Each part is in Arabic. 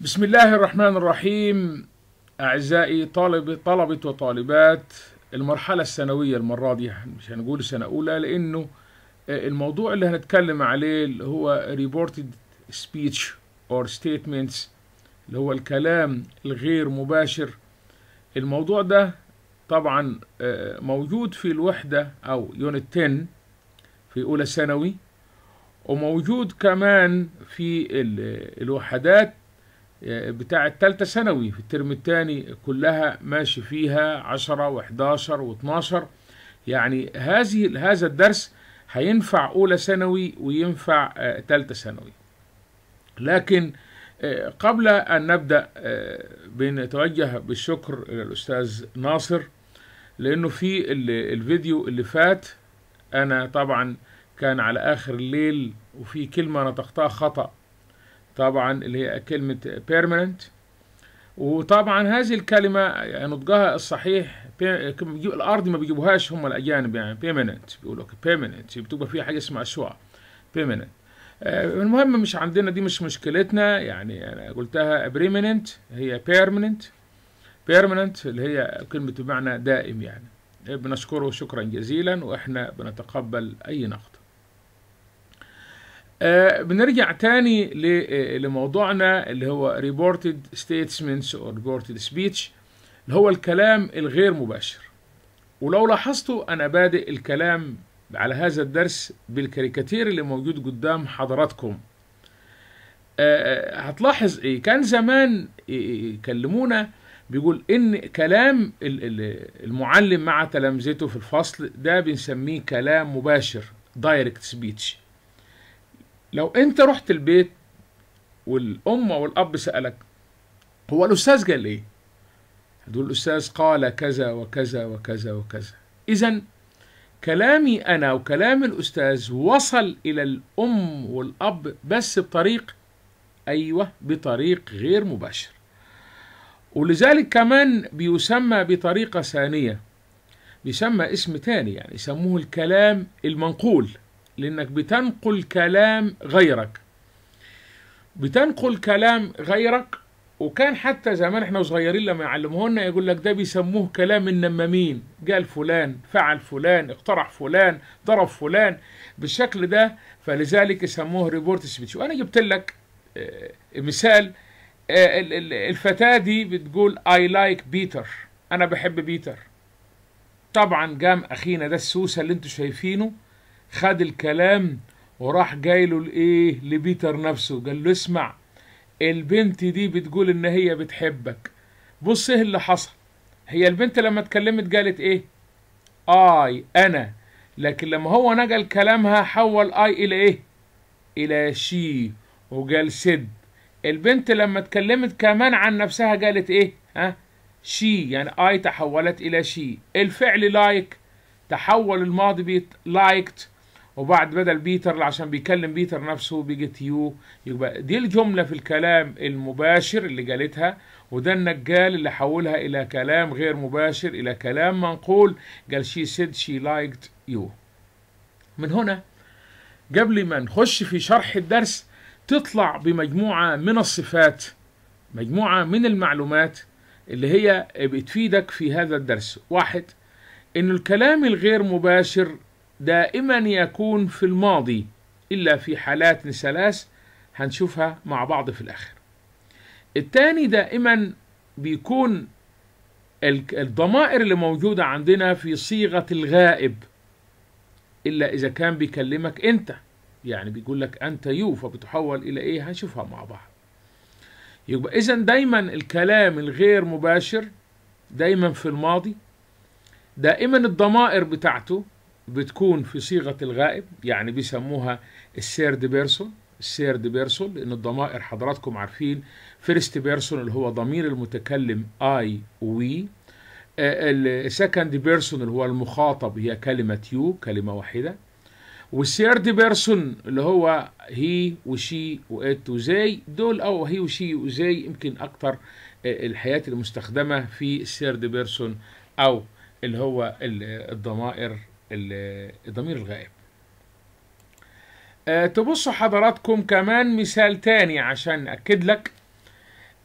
بسم الله الرحمن الرحيم أعزائي طالب طلبة وطالبات المرحلة الثانوية المرة دي مش هنقول سنة أولى لأنه الموضوع اللي هنتكلم عليه اللي هو reported سبيتش اور ستيتمنتس اللي هو الكلام الغير مباشر الموضوع ده طبعا آه، موجود في الوحدة أو يونت 10 في أولى ثانوي وموجود كمان في الوحدات آه، بتاع التالتة ثانوي في الترم الثاني كلها ماشي فيها 10 و11 و12 يعني هذه هذا الدرس هينفع أولى ثانوي وينفع آه، تالتة ثانوي لكن آه، قبل أن نبدأ بنتوجه بالشكر إلى الأستاذ ناصر لأنه في الفيديو اللي فات أنا طبعا كان على آخر الليل وفي كلمة نطقتها خطأ طبعا اللي هي كلمة permanent وطبعا هذه الكلمة يعني نطقها الصحيح الأرض ما بيجيبوهاش هم الأجانب يعني permanent بيقولوا permanent بتبقى فيها حاجة اسمها سوا permanent آه، المهم مش عندنا دي مش مشكلتنا يعني أنا قلتها permanent هي permanent permanent اللي هي كلمة بمعنى دائم يعني بنشكره شكرا جزيلا وإحنا بنتقبل أي نقد آه، بنرجع تاني آه، لموضوعنا اللي هو reported statements or reported speech اللي هو الكلام الغير مباشر ولو لاحظتوا أنا بادئ الكلام على هذا الدرس بالكاريكاتير اللي موجود قدام حضراتكم آه، هتلاحظ إيه كان زمان إيه، إيه، يكلمونا بيقول إن كلام المعلم مع تلامذته في الفصل ده بنسميه كلام مباشر direct speech لو انت رحت البيت والام والاب سالك هو الاستاذ قال ايه هدول الاستاذ قال كذا وكذا وكذا وكذا اذا كلامي انا وكلام الاستاذ وصل الى الام والاب بس بطريق ايوه بطريق غير مباشر ولذلك كمان بيسمى بطريقه ثانيه بيسمى اسم تاني يعني يسموه الكلام المنقول لانك بتنقل كلام غيرك بتنقل كلام غيرك وكان حتى زمان احنا صغيرين لما يعلمونا يقول لك ده بيسموه كلام النمامين قال فلان فعل فلان اقترح فلان ضرب فلان بالشكل ده فلذلك يسموه ريبورت سبيتش وانا جبت لك آه، مثال آه، الفتاة دي بتقول اي لايك بيتر انا بحب بيتر طبعا قام اخينا ده السوسه اللي انتم شايفينه خد الكلام وراح جاي له لايه لبيتر نفسه قال له اسمع البنت دي بتقول ان هي بتحبك بص ايه اللي حصل هي البنت لما اتكلمت قالت ايه اي انا لكن لما هو نقل كلامها حول اي الى ايه الى شي وقال سد البنت لما اتكلمت كمان عن نفسها قالت ايه ها شي يعني اي تحولت الى شي الفعل لايك like. تحول الماضي بيت لايكت like. وبعد بدل بيتر عشان بيكلم بيتر نفسه بيجت يو يبقى دي الجملة في الكلام المباشر اللي قالتها وده النجال اللي حولها إلى كلام غير مباشر إلى كلام منقول قال she said she liked you من هنا قبل ما نخش في شرح الدرس تطلع بمجموعة من الصفات مجموعة من المعلومات اللي هي بتفيدك في هذا الدرس واحد إن الكلام الغير مباشر دائما يكون في الماضي إلا في حالات ثلاث هنشوفها مع بعض في الآخر التاني دائما بيكون الضمائر اللي موجودة عندنا في صيغة الغائب إلا إذا كان بيكلمك أنت يعني بيقول لك أنت يو فبتحول إلى إيه هنشوفها مع بعض يبقى إذا دايما الكلام الغير مباشر دايما في الماضي دائما الضمائر بتاعته بتكون في صيغة الغائب يعني بيسموها السيرد بيرسون السيرد بيرسون لأن الضمائر حضراتكم عارفين فيرست بيرسون اللي هو ضمير المتكلم أي وي السكند بيرسون اللي هو المخاطب هي كلمة يو كلمة واحدة والثيرد بيرسون اللي هو هي وشي وات وزي دول او هي وشي وزي يمكن اكتر آه، الحياة المستخدمة في الثيرد بيرسون او اللي هو الضمائر الضمير الغائب آه، تبصوا حضراتكم كمان مثال تاني عشان أكد لك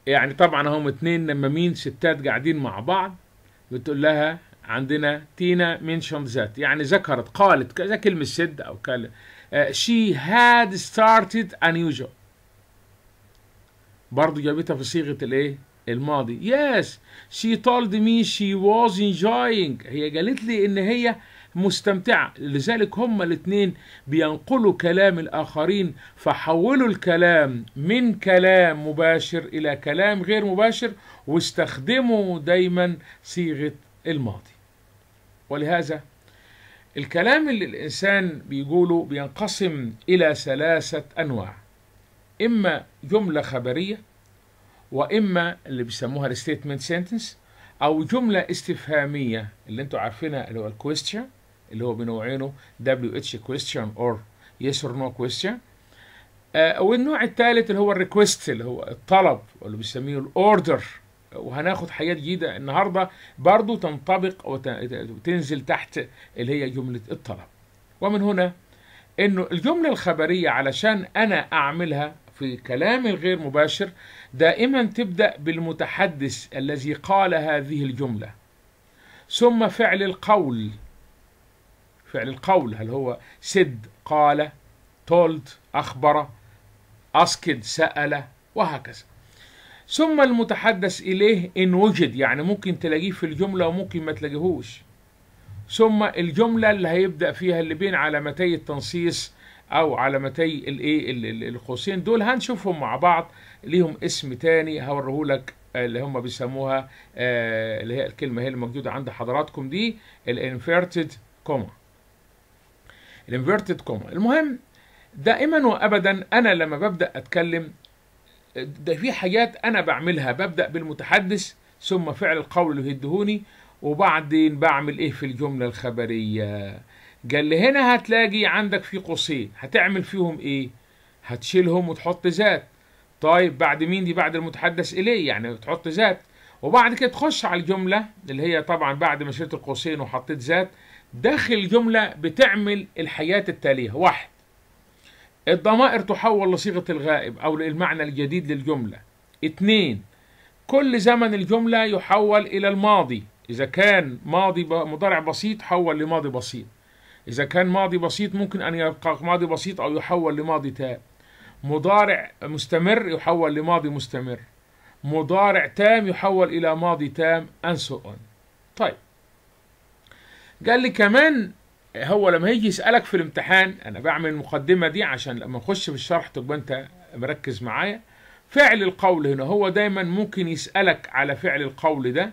يعني طبعا هم اتنين نمامين ستات قاعدين مع بعض بتقول لها عندنا تينا منشن ذات يعني ذكرت قالت كذا كلمة سد أو كلمة آه، she had started a new job برضه جابتها في صيغة الإيه؟ الماضي yes she told me she was enjoying هي قالت لي إن هي مستمتعة لذلك هما الاثنين بينقلوا كلام الآخرين فحولوا الكلام من كلام مباشر إلى كلام غير مباشر واستخدموا دايما صيغة الماضي ولهذا الكلام اللي الإنسان بيقوله بينقسم إلى ثلاثة أنواع إما جملة خبرية وإما اللي بيسموها الستيتمنت سنتنس أو جملة استفهامية اللي أنتوا عارفينها اللي هو الكويستشن اللي هو بنوعينه دبليو اتش كويستشن اور يس اور نو كويستشن والنوع الثالث اللي هو الريكوست اللي هو الطلب واللي بيسميه الاوردر وهناخد حاجات جديده النهارده برضو تنطبق وتنزل تحت اللي هي جمله الطلب ومن هنا انه الجمله الخبريه علشان انا اعملها في كلام الغير مباشر دائما تبدا بالمتحدث الذي قال هذه الجمله ثم فعل القول فعل القول هل هو سد قال تولد أخبر أسكد سأل وهكذا ثم المتحدث إليه إن وجد يعني ممكن تلاقيه في الجملة وممكن ما تلاقيهوش ثم الجملة اللي هيبدأ فيها اللي بين علامتي التنصيص أو علامتي الإيه القوسين دول هنشوفهم مع بعض ليهم اسم تاني لك آه، اللي هم بيسموها آه، اللي هي الكلمة هي الموجودة عند حضراتكم دي الانفيرتد كوما الانفيرتد كوما المهم دائما وابدا انا لما ببدا اتكلم ده في حاجات انا بعملها ببدا بالمتحدث ثم فعل القول اللي هدهوني وبعدين بعمل ايه في الجمله الخبريه قال لي هنا هتلاقي عندك في قوسين هتعمل فيهم ايه هتشيلهم وتحط ذات طيب بعد مين دي بعد المتحدث اليه يعني تحط ذات وبعد كده تخش على الجمله اللي هي طبعا بعد ما شلت القوسين وحطيت ذات داخل جملة بتعمل الحياة التالية واحد الضمائر تحول لصيغة الغائب أو للمعنى الجديد للجملة اتنين كل زمن الجملة يحول إلى الماضي إذا كان ماضي مضارع بسيط حول لماضي بسيط إذا كان ماضي بسيط ممكن أن يبقى ماضي بسيط أو يحول لماضي تام مضارع مستمر يحول لماضي مستمر مضارع تام يحول إلى ماضي تام أنسو so طيب قال لي كمان هو لما هيجي يسالك في الامتحان انا بعمل المقدمه دي عشان لما نخش في الشرح تبقى انت مركز معايا فعل القول هنا هو دايما ممكن يسالك على فعل القول ده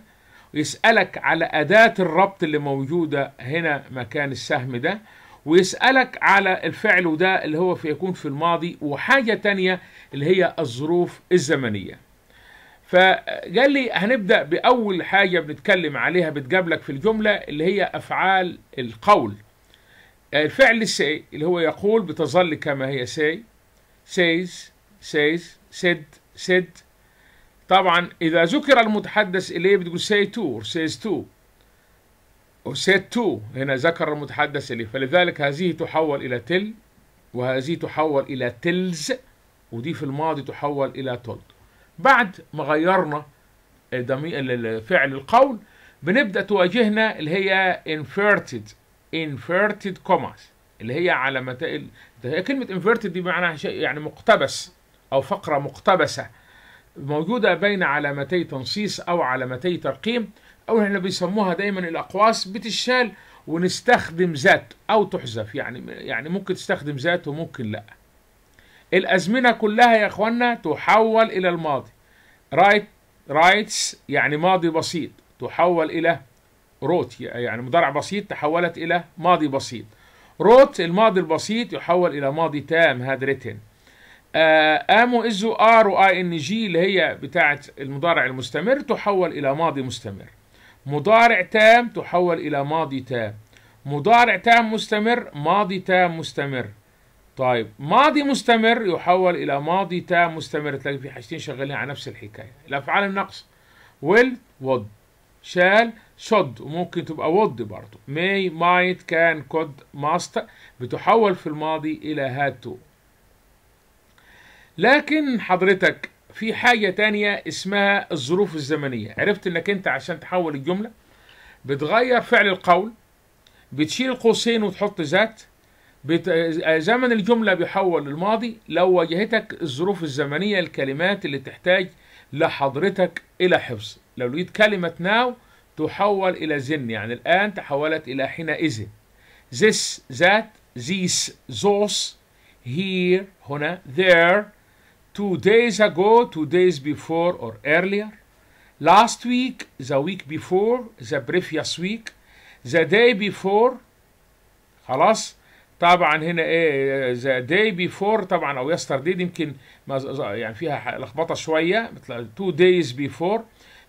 ويسالك على اداه الربط اللي موجوده هنا مكان السهم ده ويسألك على الفعل وده اللي هو في يكون في الماضي وحاجة تانية اللي هي الظروف الزمنية فقال لي هنبدأ بأول حاجة بنتكلم عليها بتجابلك في الجملة اللي هي أفعال القول آه، الفعل سي اللي هو يقول بتظل كما هي سي سيز سيز سيد سيد طبعا إذا ذكر المتحدث إليه بتقول سي تو أو سيز تو أو سيد تو هنا ذكر المتحدث إليه فلذلك هذه تحول إلى تل وهذه تحول إلى تلز ودي في الماضي تحول إلى تولد بعد ما غيرنا فعل القول بنبدأ تواجهنا اللي هي inverted inverted commas اللي هي علامتين هي كلمة inverted دي معناها شيء يعني مقتبس أو فقرة مقتبسة موجودة بين علامتي تنصيص أو علامتي ترقيم أو احنا بيسموها دايما الأقواس بتشال ونستخدم ذات أو تحذف يعني يعني ممكن تستخدم ذات وممكن لأ الأزمنة كلها يا إخوانا تحول إلى الماضي رايت رايتس يعني ماضي بسيط تحول إلى روت يعني مضارع بسيط تحولت إلى ماضي بسيط روت الماضي البسيط يحول إلى ماضي تام هاد ريتن آه، آمو إزو آر وآي إن جي اللي هي بتاعة المضارع المستمر تحول إلى ماضي مستمر مضارع تام تحول إلى ماضي تام مضارع تام مستمر ماضي تام مستمر طيب ماضي مستمر يحول الى ماضي تام مستمر تلاقي في حاجتين شغالين على نفس الحكايه الافعال النقص ويل وود شال شد وممكن تبقى وود برضه ماي مايت كان كود ماست بتحول في الماضي الى هاد تو لكن حضرتك في حاجه تانية اسمها الظروف الزمنيه عرفت انك انت عشان تحول الجمله بتغير فعل القول بتشيل قوسين وتحط ذات بت... زمن الجملة بيحول للماضي لو واجهتك الظروف الزمنية الكلمات اللي تحتاج لحضرتك إلى حفظ لو لقيت كلمة ناو تحول إلى زن يعني الآن تحولت إلى حينئذ this that زيس those here هنا there two days ago two days before or earlier last week the week before the previous week the day before خلاص طبعا هنا ايه داي بيفور طبعا او دي يمكن يعني فيها لخبطه شويه تو دايز بيفور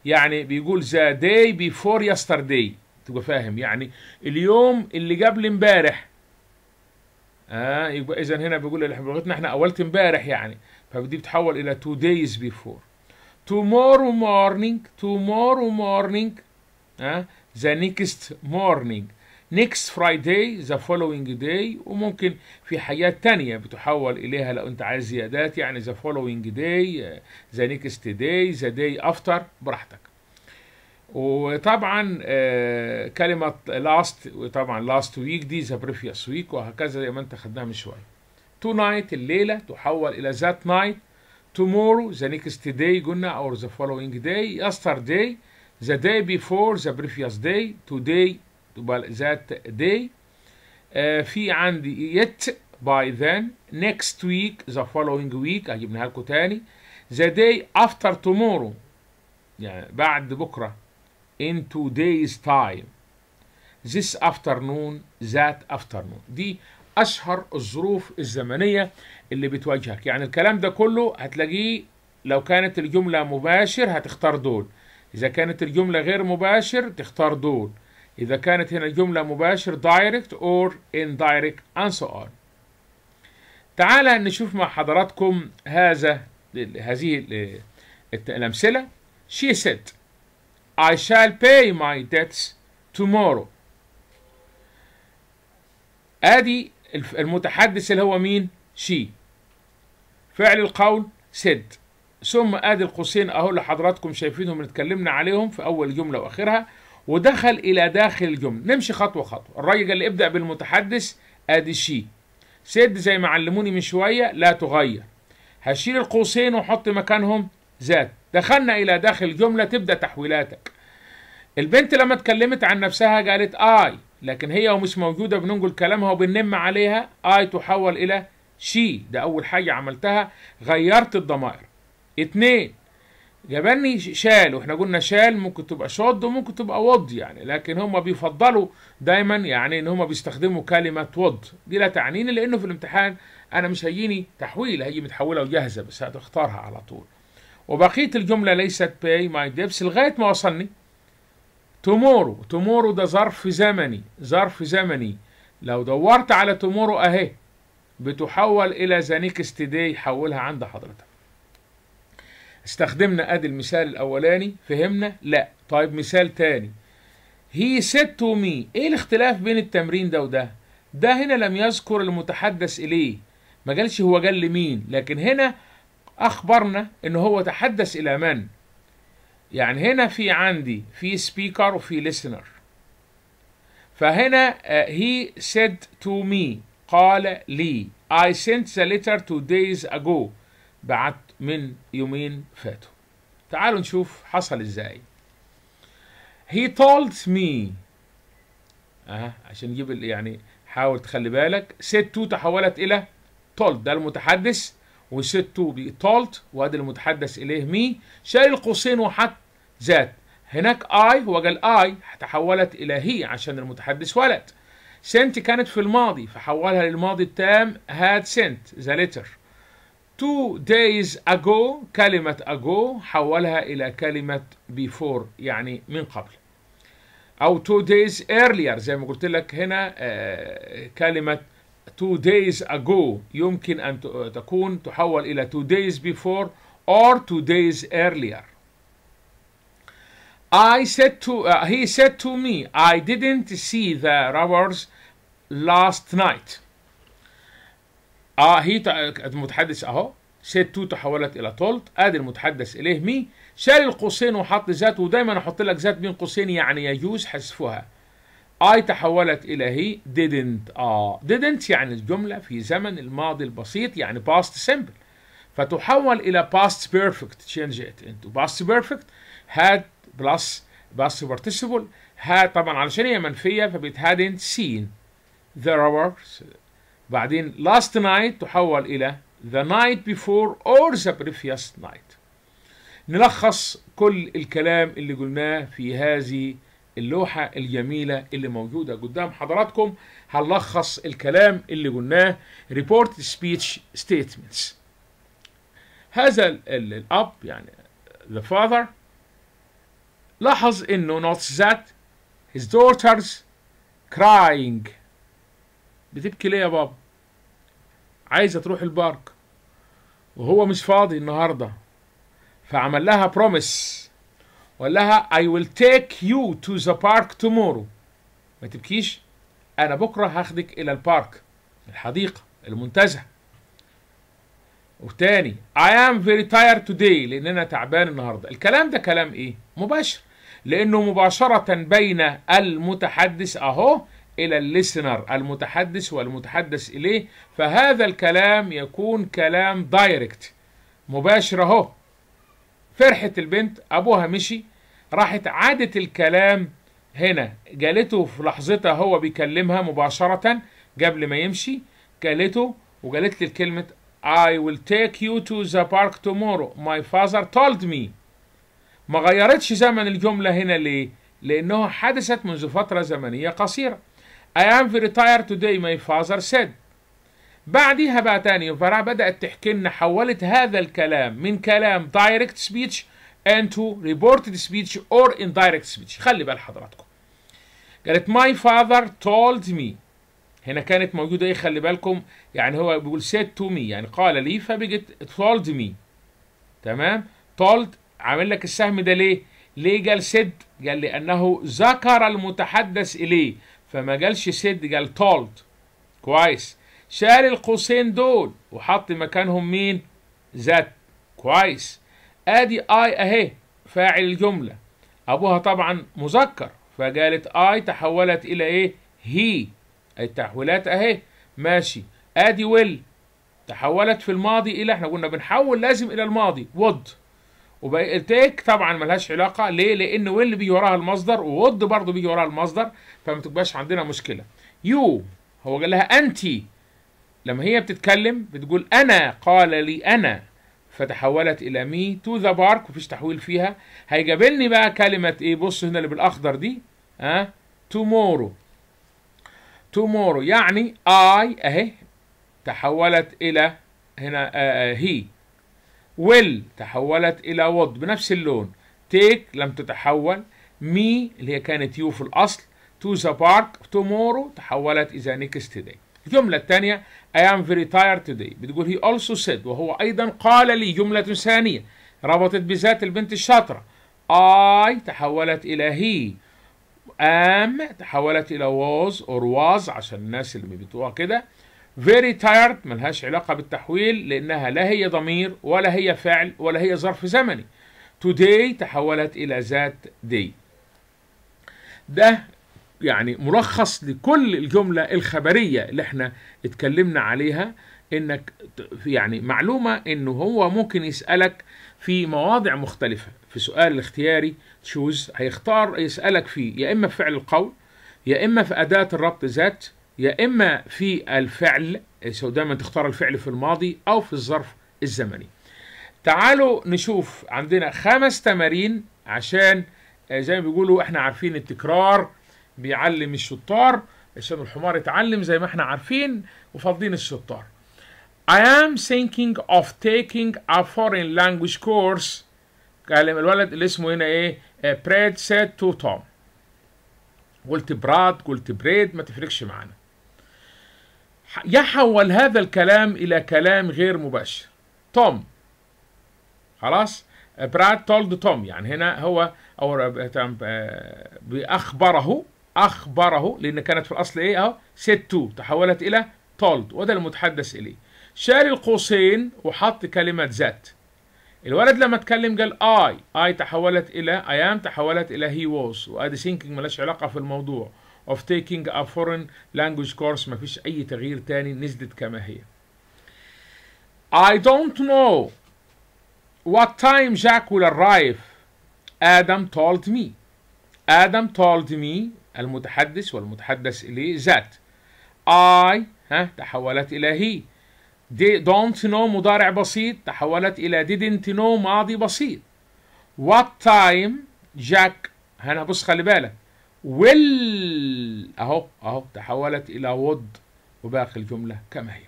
يعني بيقول ذا داي بيفور يسترداي تبقى فاهم يعني اليوم اللي قبل امبارح اه يبقى اذا هنا بيقول لغتنا احنا اولت امبارح يعني فدي بتحول الى تو دايز بيفور tomorrow morning tomorrow morning ها ذا نيكست مورنينج next Friday the following day وممكن في حاجات تانية بتحول إليها لو أنت عايز زيادات يعني the following day the next day the day after براحتك وطبعا كلمة last وطبعا last week دي the previous week وهكذا زي ما أنت خدناها من شوية tonight الليلة تحول إلى that night tomorrow the next day قلنا or the following day yesterday the day before the previous day today تبقى ذات day uh, في عندي يت by then next week the following week هجيبها لكم تاني the day after tomorrow يعني بعد بكرة in two days time this afternoon that afternoon دي أشهر الظروف الزمنية اللي بتواجهك يعني الكلام ده كله هتلاقيه لو كانت الجملة مباشر هتختار دول إذا كانت الجملة غير مباشر تختار دول إذا كانت هنا الجملة مباشر direct or indirect and so on تعالى نشوف مع حضراتكم هذا هذه الأمثلة She said I shall pay my debts tomorrow ادي المتحدث اللي هو مين شي فعل القول said ثم ادي القوسين اهو اللي حضراتكم شايفينهم اتكلمنا عليهم في اول جمله واخرها ودخل الى داخل الجمله نمشي خطوه خطوه الراجل قال لي ابدا بالمتحدث ادي شي سد زي ما علموني من شويه لا تغير هشيل القوسين واحط مكانهم ذات دخلنا الى داخل الجمله تبدا تحويلاتك البنت لما اتكلمت عن نفسها قالت اي لكن هي ومش موجوده بننقل كلامها وبننم عليها اي تحول الى شي ده اول حاجه عملتها غيرت الضمائر اتنين جبني شال واحنا قلنا شال ممكن تبقى شد وممكن تبقى وض يعني لكن هم بيفضلوا دايما يعني ان هم بيستخدموا كلمة وض دي لا تعنيني لانه في الامتحان انا مش هيجيني تحويل هيجي متحولة وجاهزة بس هتختارها على طول وبقية الجملة ليست باي ماي ديبس لغاية ما وصلني تومورو تومورو ده ظرف زمني ظرف زمني لو دورت على تومورو اهي بتحول الى ذا نيكست داي حولها عند حضرتك استخدمنا ادي المثال الاولاني فهمنا لا طيب مثال تاني هي said to me ايه الاختلاف بين التمرين ده وده ده هنا لم يذكر المتحدث اليه ما قالش هو قال لمين لكن هنا اخبرنا ان هو تحدث الى من يعني هنا في عندي في سبيكر وفي listener فهنا هي آه، said to me قال لي I sent the letter two days ago بعت من يومين فاتوا تعالوا نشوف حصل ازاي he told me اه عشان نجيب يعني حاول تخلي بالك said to تحولت الى told ده المتحدث وsaid to told وادي المتحدث اليه me شال القوسين وحط ذات هناك I وجل I تحولت إلى هي عشان المتحدث ولد سنت كانت في الماضي فحولها للماضي التام had sent the letter two days ago كلمة ago حولها إلى كلمة before يعني من قبل أو two days earlier زي ما قلت لك هنا كلمة two days ago يمكن أن تكون تحول إلى two days before or two days earlier I said to uh, he said to me I didn't see the robbers last night اه هي المتحدث اهو سيت تو تحولت الى تولت ادي المتحدث اليه مي شال القوسين وحط ذات ودايما احط لك ذات بين قوسين يعني يجوز حذفها اي تحولت الى هي didn't اه didn't يعني الجمله في زمن الماضي البسيط يعني باست سمبل فتحول الى باست بيرفكت تشينج ات انتو باست بيرفكت هاد بلس باست بارتيسيبل هاد طبعا علشان هي منفيه فبيت hadn't seen there were بعدين last night تحول إلى the night before or the previous night نلخص كل الكلام اللي قلناه في هذه اللوحة الجميلة اللي موجودة قدام حضراتكم هنلخص الكلام اللي قلناه report speech statements هذا الأب يعني the father لاحظ إنه notes that his daughters crying بتبكي ليه يا بابا عايزه تروح البارك وهو مش فاضي النهارده فعمل لها بروميس وقال لها I will take you to the park tomorrow ما تبكيش انا بكره هاخدك الى البارك الحديقه المنتزه وتاني I am very tired today لان انا تعبان النهارده الكلام ده كلام ايه مباشر لانه مباشره بين المتحدث اهو إلى الليسنر المتحدث والمتحدث إليه فهذا الكلام يكون كلام دايركت مباشر أهو فرحت البنت أبوها مشي راحت عادت الكلام هنا جالته في لحظتها هو بيكلمها مباشرة قبل ما يمشي جالته وقالت لي الكلمة I will take you to the park tomorrow my father told me ما غيرتش زمن الجملة هنا ليه؟ لأنها حدثت منذ فترة زمنية قصيرة I am very tired today my father said بعديها بقى تاني فرع بدأت تحكي لنا حولت هذا الكلام من كلام direct speech into reported speech or indirect speech خلي بقى لحضراتكم قالت my father told me هنا كانت موجودة ايه خلي بالكم يعني هو بيقول said to me يعني قال لي فبقت told me تمام told عامل لك السهم ده ليه؟ ليه قال said؟ قال لأنه ذكر المتحدث إليه فما جالش سد قال تولد كويس شال القوسين دول وحط مكانهم مين ذات كويس ادي اي اهي فاعل الجمله ابوها طبعا مذكر فقالت اي تحولت الى ايه هي التحويلات اهي ماشي ادي ويل تحولت في الماضي الى احنا كنا بنحول لازم الى الماضي وود وبقى طبعا ملهاش علاقه ليه؟ لان ويل بيجي وراها المصدر وود برضه بيجي وراها المصدر فما تبقاش عندنا مشكله. يو هو قال لها انت لما هي بتتكلم بتقول انا قال لي انا فتحولت الى مي تو ذا بارك مفيش تحويل فيها هيجابلني بقى كلمه ايه بص هنا اللي بالاخضر دي ها أه؟ تومورو تومورو يعني اي اهي تحولت الى هنا هي آه، آه، will تحولت إلى would بنفس اللون take لم تتحول me اللي هي كانت you في الأصل to the park tomorrow تحولت اذا نيكست داي الجملة الثانية I am very tired today بتقول he also said وهو أيضا قال لي جملة ثانية ربطت بذات البنت الشاطرة I تحولت إلى هي am تحولت إلى was or was عشان الناس اللي بتوع كده very tired ملهاش علاقة بالتحويل لأنها لا هي ضمير ولا هي فعل ولا هي ظرف زمني today تحولت إلى ذات day ده يعني ملخص لكل الجملة الخبرية اللي احنا اتكلمنا عليها انك يعني معلومة انه هو ممكن يسألك في مواضع مختلفة في سؤال الاختياري تشوز هيختار يسألك فيه يا اما في فعل القول يا اما في أداة الربط ذات يا إما في الفعل دايما تختار الفعل في الماضي أو في الظرف الزمني تعالوا نشوف عندنا خمس تمارين عشان آه، زي ما بيقولوا احنا عارفين التكرار بيعلم الشطار عشان الحمار يتعلم زي ما احنا عارفين وفاضلين الشطار I am thinking of taking a foreign language course قال الولد اللي اسمه هنا ايه بريد سيد تو توم قلت براد قلت بريد ما تفرقش معانا يحول هذا الكلام إلى كلام غير مباشر توم خلاص براد تولد توم يعني هنا هو أو uh, uh, بأخبره أخبره لأن كانت في الأصل إيه أهو سيت تو تحولت إلى تولد وده المتحدث إليه شال القوسين وحط كلمة ذات الولد لما اتكلم قال اي اي تحولت الى ايام تحولت الى هي ووز وادي سينكينج ملاش علاقه في الموضوع of taking a foreign language course ما فيش أي تغيير تاني نزلت كما هي I don't know what time Jack will arrive Adam told me Adam told me المتحدث والمتحدث إليه that I ها تحولت إلى he they don't know مضارع بسيط تحولت إلى didn't know ماضي بسيط what time Jack هنا بص خلي بالك ويل اهو اهو تحولت الى ود وباقي الجملة كما هي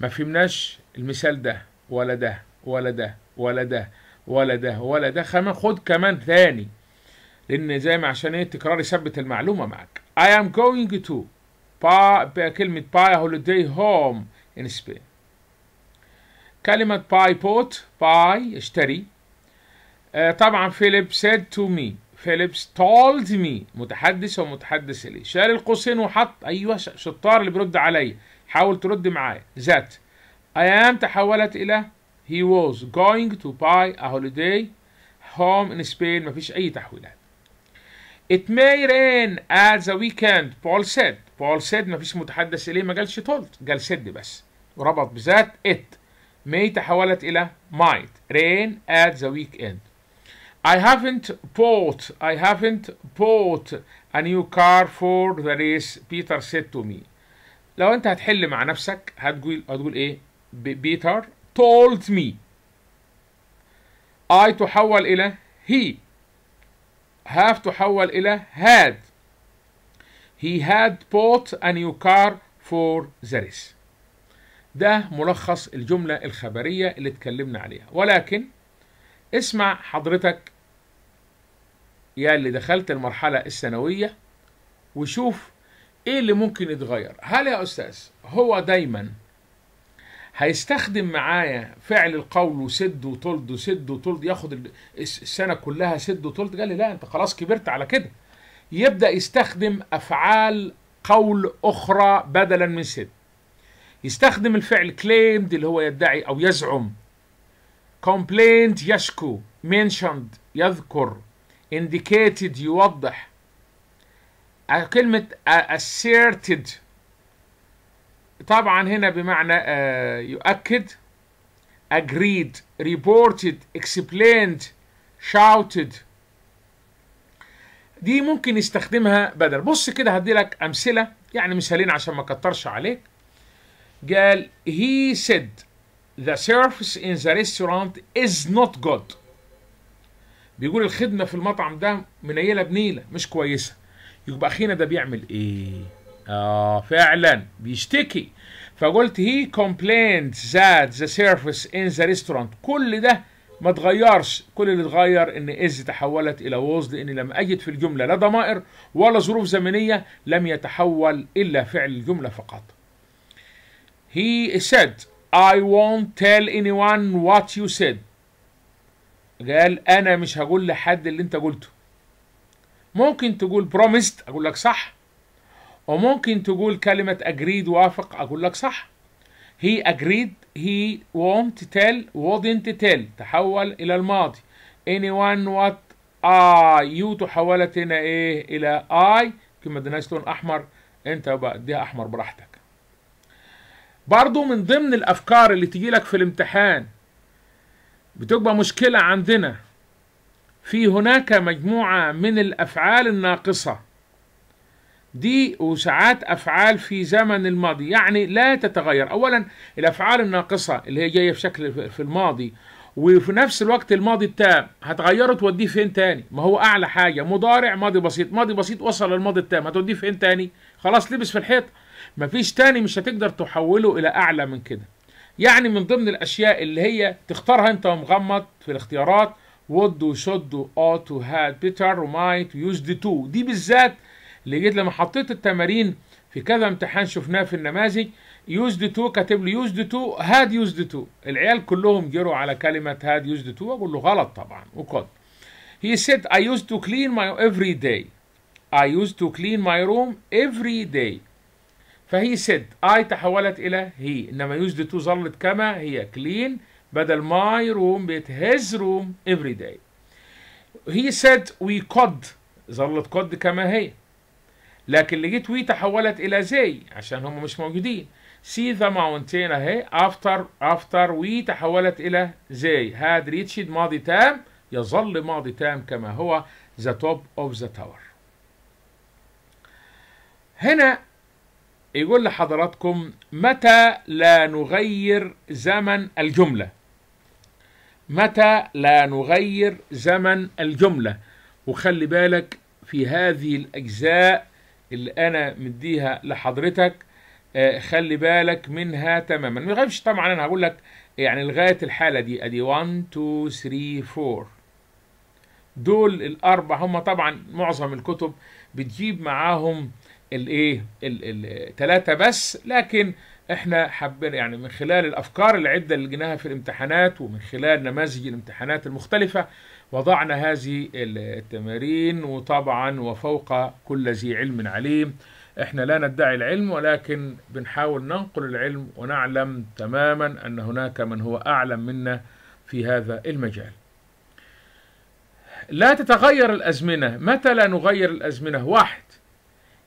ما فهمناش المثال ده ولا ده ولا ده ولا ده ولا ده ولا ده كمان خد كمان ثاني لان زي ما عشان ايه التكرار يثبت المعلومة معك I am going to buy كلمة buy a holiday home in Spain كلمة buy bought buy اشتري آه، طبعا فيليب said to me فيليبس تولد مي متحدث ومتحدث إليه شال القوسين وحط أيوه شطار اللي بيرد عليا حاول ترد معايا ذات اي ام تحولت إلى هي ووز جوينج تو باي ا هوليداي هوم ان سبين مفيش أي تحويلات ات ماي رين at the ويكند بول سيد بول سيد مفيش متحدث إليه ما قالش تولد قال سيد بس وربط بذات ات ماي تحولت إلى رين ات ذا ويك اند I haven't bought, I haven't bought a new car for the race, Peter said to me. لو انت هتحل مع نفسك هتقول هتقول ايه؟ بيتر told me. I تحول إلى he. Have تحول إلى had. He had bought a new car for the race. ده ملخص الجملة الخبرية اللي اتكلمنا عليها ولكن اسمع حضرتك يا اللي دخلت المرحلة الثانوية وشوف ايه اللي ممكن يتغير هل يا استاذ هو دايما هيستخدم معايا فعل القول وسد وطلد وسد وطلد ياخد السنة كلها سد وطلد قال لي لا انت خلاص كبرت على كده يبدأ يستخدم أفعال قول أخرى بدلا من سد يستخدم الفعل claimed اللي هو يدعي أو يزعم complaint يشكو mentioned يذكر indicated يوضح كلمة asserted طبعا هنا بمعنى يؤكد agreed reported explained shouted دي ممكن يستخدمها بدل بص كده هدي لك أمثلة يعني مثالين عشان ما كترش عليك قال he said the service in the restaurant is not good بيقول الخدمه في المطعم ده منيله بنيله مش كويسه يبقى اخينا ده بيعمل ايه اه فعلا بيشتكي فقلت هي كومبلينت ذات ذا سيرفيس ان ذا ريستورانت كل ده ما اتغيرش كل اللي اتغير ان از تحولت الى ووز لان لم اجد في الجمله لا ضمائر ولا ظروف زمنيه لم يتحول الا فعل الجمله فقط He said I won't tell anyone what you said قال انا مش هقول لحد اللي انت قلته ممكن تقول بروميست اقول لك صح وممكن تقول كلمة agreed وافق اقول لك صح he agreed he won't tell wouldn't tell تحول الى الماضي anyone what I you تحولت هنا ايه الى I كما اديناش لون احمر انت بقى اديها احمر براحتك برضو من ضمن الافكار اللي تجي لك في الامتحان بتبقى مشكلة عندنا في هناك مجموعة من الأفعال الناقصة دي وساعات أفعال في زمن الماضي يعني لا تتغير أولا الأفعال الناقصة اللي هي جاية في شكل في الماضي وفي نفس الوقت الماضي التام هتغيره توديه فين تاني ما هو أعلى حاجة مضارع ماضي بسيط ماضي بسيط وصل للماضي التام هتوديه فين تاني خلاص لبس في الحيط مفيش تاني مش هتقدر تحوله إلى أعلى من كده يعني من ضمن الاشياء اللي هي تختارها انت ومغمض في الاختيارات would وشد و had better might وuse the two دي بالذات اللي جيت لما حطيت التمارين في كذا امتحان شفناه في النماذج used to كاتب لي used to had used to العيال كلهم جروا على كلمة had used to اقول له غلط طبعا وقد he said I used to clean my every day I used to clean my room every day فهي سيد اي تحولت الى هي انما يوزد تو ظلت كما هي كلين بدل ماي روم بيت هيز روم افري داي هي سيد وي كود ظلت كود كما هي لكن اللي جيت وي تحولت الى زي عشان هم مش موجودين سي ذا ماونتين اهي افتر افتر وي تحولت الى زي هاد ريتشد ماضي تام يظل ماضي تام كما هو ذا توب اوف ذا تاور هنا يقول لحضراتكم متى لا نغير زمن الجملة متى لا نغير زمن الجملة وخلي بالك في هذه الأجزاء اللي أنا مديها لحضرتك آه، خلي بالك منها تماما ما يغيبش طبعا أنا هقول لك يعني لغاية الحالة دي أدي 1 2 3 4 دول الأربع هم طبعا معظم الكتب بتجيب معاهم الايه الثلاثه بس لكن احنا حبينا يعني من خلال الافكار العده اللي جيناها في الامتحانات ومن خلال نماذج الامتحانات المختلفه وضعنا هذه التمارين وطبعا وفوق كل ذي علم عليم احنا لا ندعي العلم ولكن بنحاول ننقل العلم ونعلم تماما ان هناك من هو اعلم منا في هذا المجال لا تتغير الازمنه متى لا نغير الازمنه واحد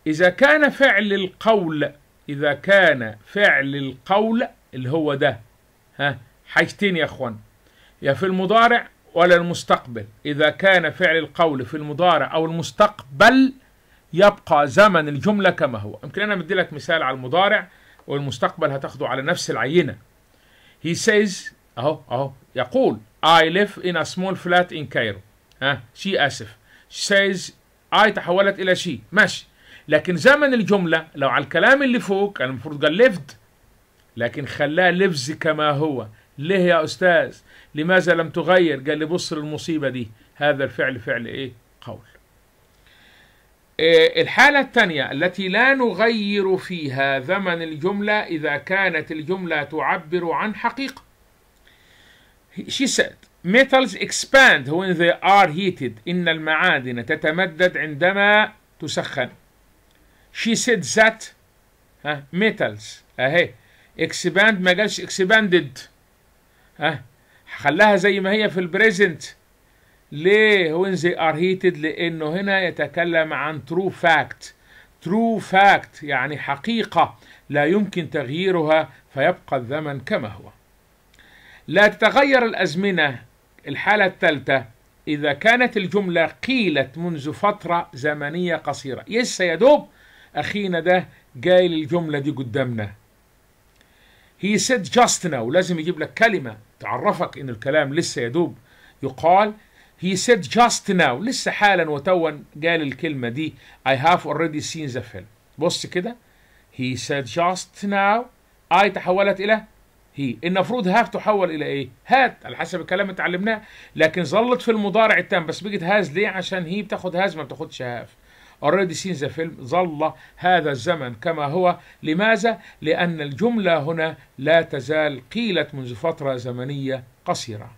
إذا كان فعل القول إذا كان فعل القول اللي هو ده ها حاجتين يا إخوان يا في المضارع ولا المستقبل إذا كان فعل القول في المضارع أو المستقبل يبقى زمن الجملة كما هو يمكن أنا مدي لك مثال على المضارع والمستقبل هتاخده على نفس العينة he says أهو أهو يقول I live in a small flat in Cairo ها she آسف she says I تحولت إلى she ماشي لكن زمن الجملة لو على الكلام اللي فوق كان المفروض قال لفت لكن خلاه لفظ كما هو ليه يا أستاذ لماذا لم تغير قال لي بص للمصيبة دي هذا الفعل فعل إيه قول إيه الحالة الثانية التي لا نغير فيها زمن الجملة إذا كانت الجملة تعبر عن حقيقة She said Metals expand when they are heated إن المعادن تتمدد عندما تسخن she said that ها metals اهي uh, expand ما جالش expanded ها خلاها زي ما هي في البريزنت ليه when they are heated لانه هنا يتكلم عن true fact true fact يعني حقيقة لا يمكن تغييرها فيبقى الزمن كما هو لا تتغير الأزمنة الحالة الثالثة إذا كانت الجملة قيلت منذ فترة زمنية قصيرة يس يا دوب اخينا ده جاي للجمله دي قدامنا he said just now لازم يجيب لك كلمه تعرفك ان الكلام لسه يدوب يقال he said just now لسه حالا وتوا قال الكلمه دي I have already seen the film بص كده he said just now I آية تحولت الى هي المفروض هاف تحول الى ايه هات على حسب الكلام اللي اتعلمناه لكن ظلت في المضارع التام بس بقت هاز ليه عشان هي بتاخد هاز ما بتاخدش هاف already seen the film ظل هذا الزمن كما هو لماذا؟ لأن الجملة هنا لا تزال قيلت منذ فترة زمنية قصيرة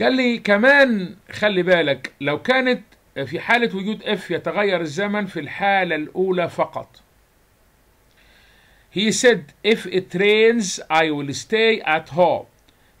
قال لي كمان خلي بالك لو كانت في حالة وجود اف يتغير الزمن في الحالة الأولى فقط He said if it rains I will stay at home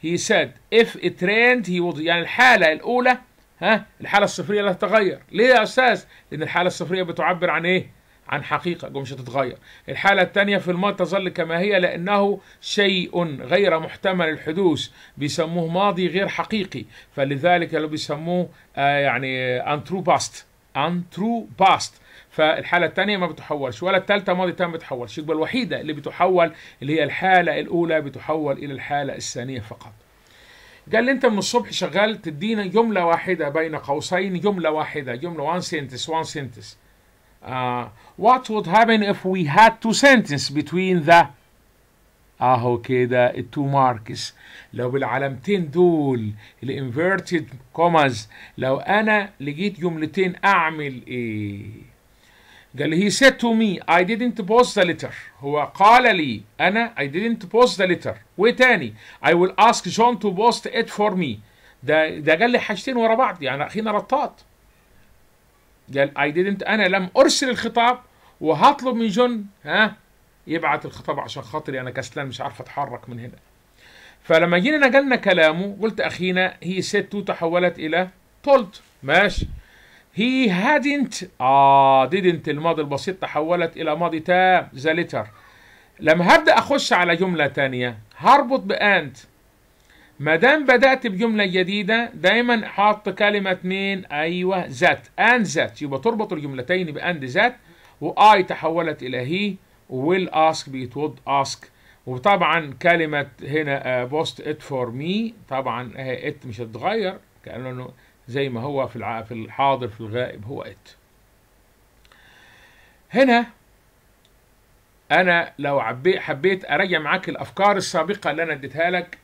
He said if it rained he would يعني الحالة الأولى ها الحاله الصفريه لا تتغير ليه يا استاذ لان الحاله الصفريه بتعبر عن ايه عن حقيقه مش هتتغير الحاله الثانيه في الماضي تظل كما هي لانه شيء غير محتمل الحدوث بيسموه ماضي غير حقيقي فلذلك اللي بيسموه آه يعني انترو باست انترو باست فالحاله الثانيه ما بتحولش ولا الثالثه ماضي تام بتحولش يبقى الوحيده اللي بتحول اللي هي الحاله الاولى بتحول الى الحاله الثانيه فقط قال لي انت من الصبح شغال تدينا جمله واحده بين قوسين جمله واحده جمله sentence one sentence uh, what would happen if we had two sentences between the اهو كده التو ماركس لو بالعلامتين دول الانفيرتد كوماز لو انا لقيت جملتين اعمل ايه قال لي he said to me I didn't post the letter هو قال لي أنا I didn't post the letter وتاني I will ask John to post it for me ده ده قال لي حاجتين ورا بعض يعني أخينا رطاط قال I didn't أنا لم أرسل الخطاب وهطلب من جون ها يبعت الخطاب عشان خاطري أنا كسلان مش عارف أتحرك من هنا فلما جينا نقلنا كلامه قلت أخينا هي تو تحولت إلى told ماشي he hadn't آه didn't الماضي البسيط تحولت إلى ماضي تام the letter لما هبدأ أخش على جملة تانية هربط بأنت ما دام بدأت بجملة جديدة دايما حاط كلمة مين أيوة ذات and ذات يبقى تربط الجملتين بأند ذات وآي تحولت إلى هي ويل اسك بيت would ask وطبعا كلمة هنا بوست ات فور مي طبعا ات آه، مش هتتغير كأنه زي ما هو في في الحاضر في الغائب هو ات هنا انا لو عبي حبيت اراجع معاك الافكار السابقه اللي انا اديتها لك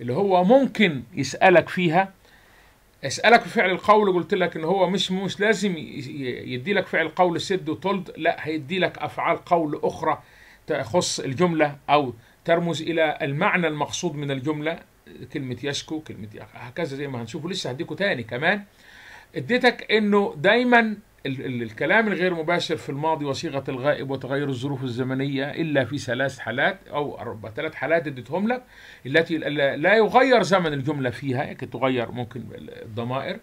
اللي هو ممكن يسالك فيها اسالك في فعل القول قلت لك ان هو مش مش لازم يدي لك فعل قول سد وطلد لا هيدي لك افعال قول اخرى تخص الجمله او ترمز الى المعنى المقصود من الجمله كلمه يشكو كلمه هكذا زي ما هنشوفه لسه هديكوا تاني كمان اديتك انه دايما الكلام الغير مباشر في الماضي وصيغه الغائب وتغير الظروف الزمنيه الا في ثلاث حالات او أربع ثلاث حالات اديتهم لك التي لا يغير زمن الجمله فيها يمكن يعني تغير ممكن الضمائر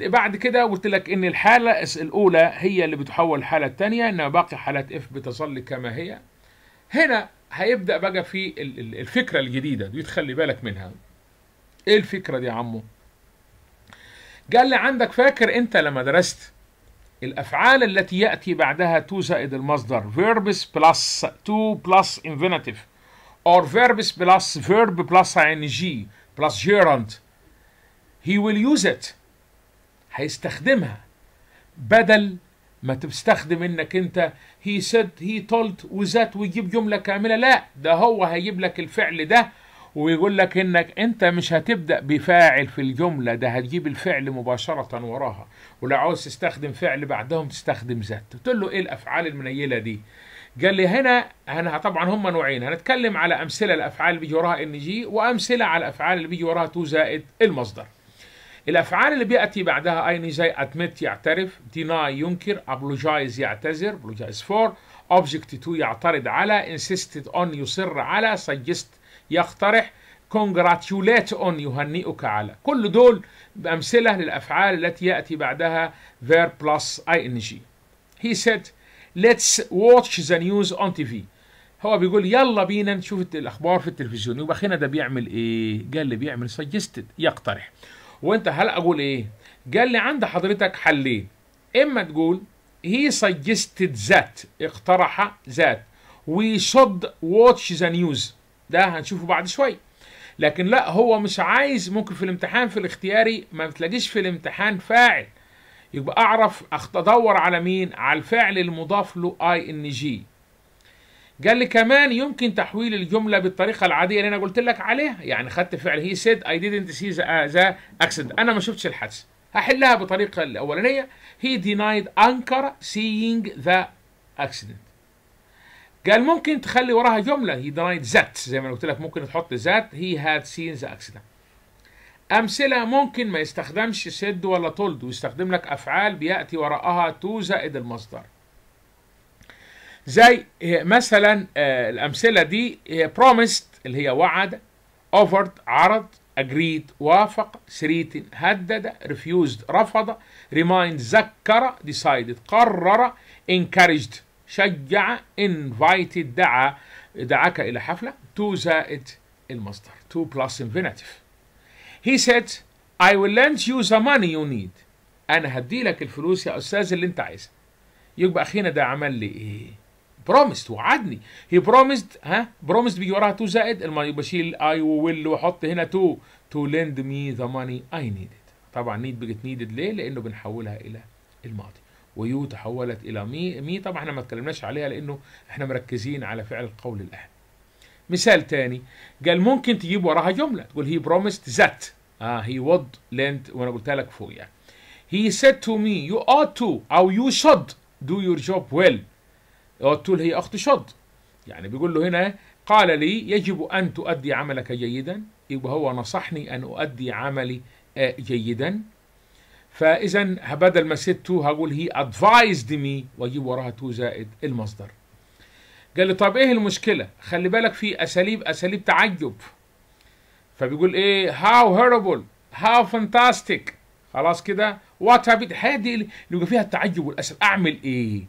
بعد كده قلت لك ان الحاله الاولى هي اللي بتحول الحاله الثانيه ان باقي حالات اف بتظل كما هي هنا هيبدا بقى في الفكره الجديده دي تخلي بالك منها ايه الفكره دي يا عمو قال لي عندك فاكر انت لما درست الافعال التي ياتي بعدها تو زائد المصدر بلس تو بلس انفينيتيف infinitive فيربس بلس فيرب بلس ان جي بلس جيرانت هي ويل يوز ات هيستخدمها بدل ما تستخدم انك انت هي سيد هي تولد وذات ويجيب جمله كامله لا ده هو هيجيب لك الفعل ده ويقول لك انك انت مش هتبدا بفاعل في الجمله ده هتجيب الفعل مباشره وراها ولو عاوز تستخدم فعل بعدهم تستخدم ذات تقول له ايه الافعال المنيله دي قال لي هنا انا طبعا هم نوعين هنتكلم على امثله الافعال اللي بيجي وراها ان جي وامثله على الافعال اللي بيجي وراها تو زائد المصدر الافعال اللي بياتي بعدها اين زي ادميت يعترف ديناي ينكر ابلوجايز يعتذر ابلوجايز فور اوبجكت تو يعترض على انسيستد اون يصر على سجست يقترح كونجراتيوليت اون يهنئك على كل دول أمثلة للأفعال التي يأتي بعدها فير بلس اي ان جي هي سيد ليتس واتش ذا نيوز اون تي في هو بيقول يلا بينا نشوف الأخبار في التلفزيون يبقى هنا ده بيعمل إيه قال لي بيعمل سجستد يقترح وانت هل اقول ايه قال لي عند حضرتك حلين اما تقول هي suggested ذات اقترح ذات وي should watch ذا نيوز ده هنشوفه بعد شوية لكن لا هو مش عايز ممكن في الامتحان في الاختياري ما بتلاقيش في الامتحان فاعل يبقى اعرف ادور على مين على الفعل المضاف له اي ان جي قال لي كمان يمكن تحويل الجمله بالطريقه العاديه اللي انا قلت لك عليها يعني خدت فعل هي سيد اي ديدنت سي ذا اكسيدنت انا ما شفتش الحادث هحلها بطريقه الاولانيه هي denied انكر سيينج ذا اكسيدنت قال ممكن تخلي وراها جمله هي denied ذات زي ما انا قلت لك ممكن تحط ذات هي هاد سين ذا اكسيدنت امثله ممكن ما يستخدمش سيد ولا تولد ويستخدم لك افعال بياتي وراءها تو زائد المصدر زي مثلا آه، الامثله دي promised اللي هي وعد offered عرض agreed وافق ثريتن هدد refused رفض remind ذكر decided قرر encouraged شجع invited دعا دعاك الى حفله تو زائد المصدر تو بلس infinitive he said I will lend you the money you need أنا هدي لك الفلوس يا أستاذ اللي أنت عايزها يبقى أخينا ده عمل لي إيه بروميسد وعدني هي بروميسد ها بروميسد بيجي وراها تو زائد الماني بشيل اي ويل واحط هنا تو تو لند مي ذا ماني اي نيدد طبعا نيد بقت نيدد ليه؟ لانه بنحولها الى الماضي ويو تحولت الى مي مي طبعا احنا ما اتكلمناش عليها لانه احنا مركزين على فعل القول الاهل مثال ثاني قال ممكن تجيب وراها جمله تقول هي بروميسد ذات اه هي وود لند وانا قلت لك فوق يعني هي سيد تو مي يو اوت تو او يو شود do your job well التول هي أخت شد يعني بيقول له هنا قال لي يجب أن تؤدي عملك جيدا يبقى هو نصحني أن أؤدي عملي آه، جيدا فإذا بدل ما سيت تو هقول هي ادفايزد مي وأجيب وراها تو زائد المصدر قال لي طب إيه المشكلة خلي بالك في أساليب أساليب تعجب فبيقول إيه هاو هيربل هاو فانتاستيك خلاص كده وات هابت دي اللي بيبقى فيها التعجب والأسئلة أعمل إيه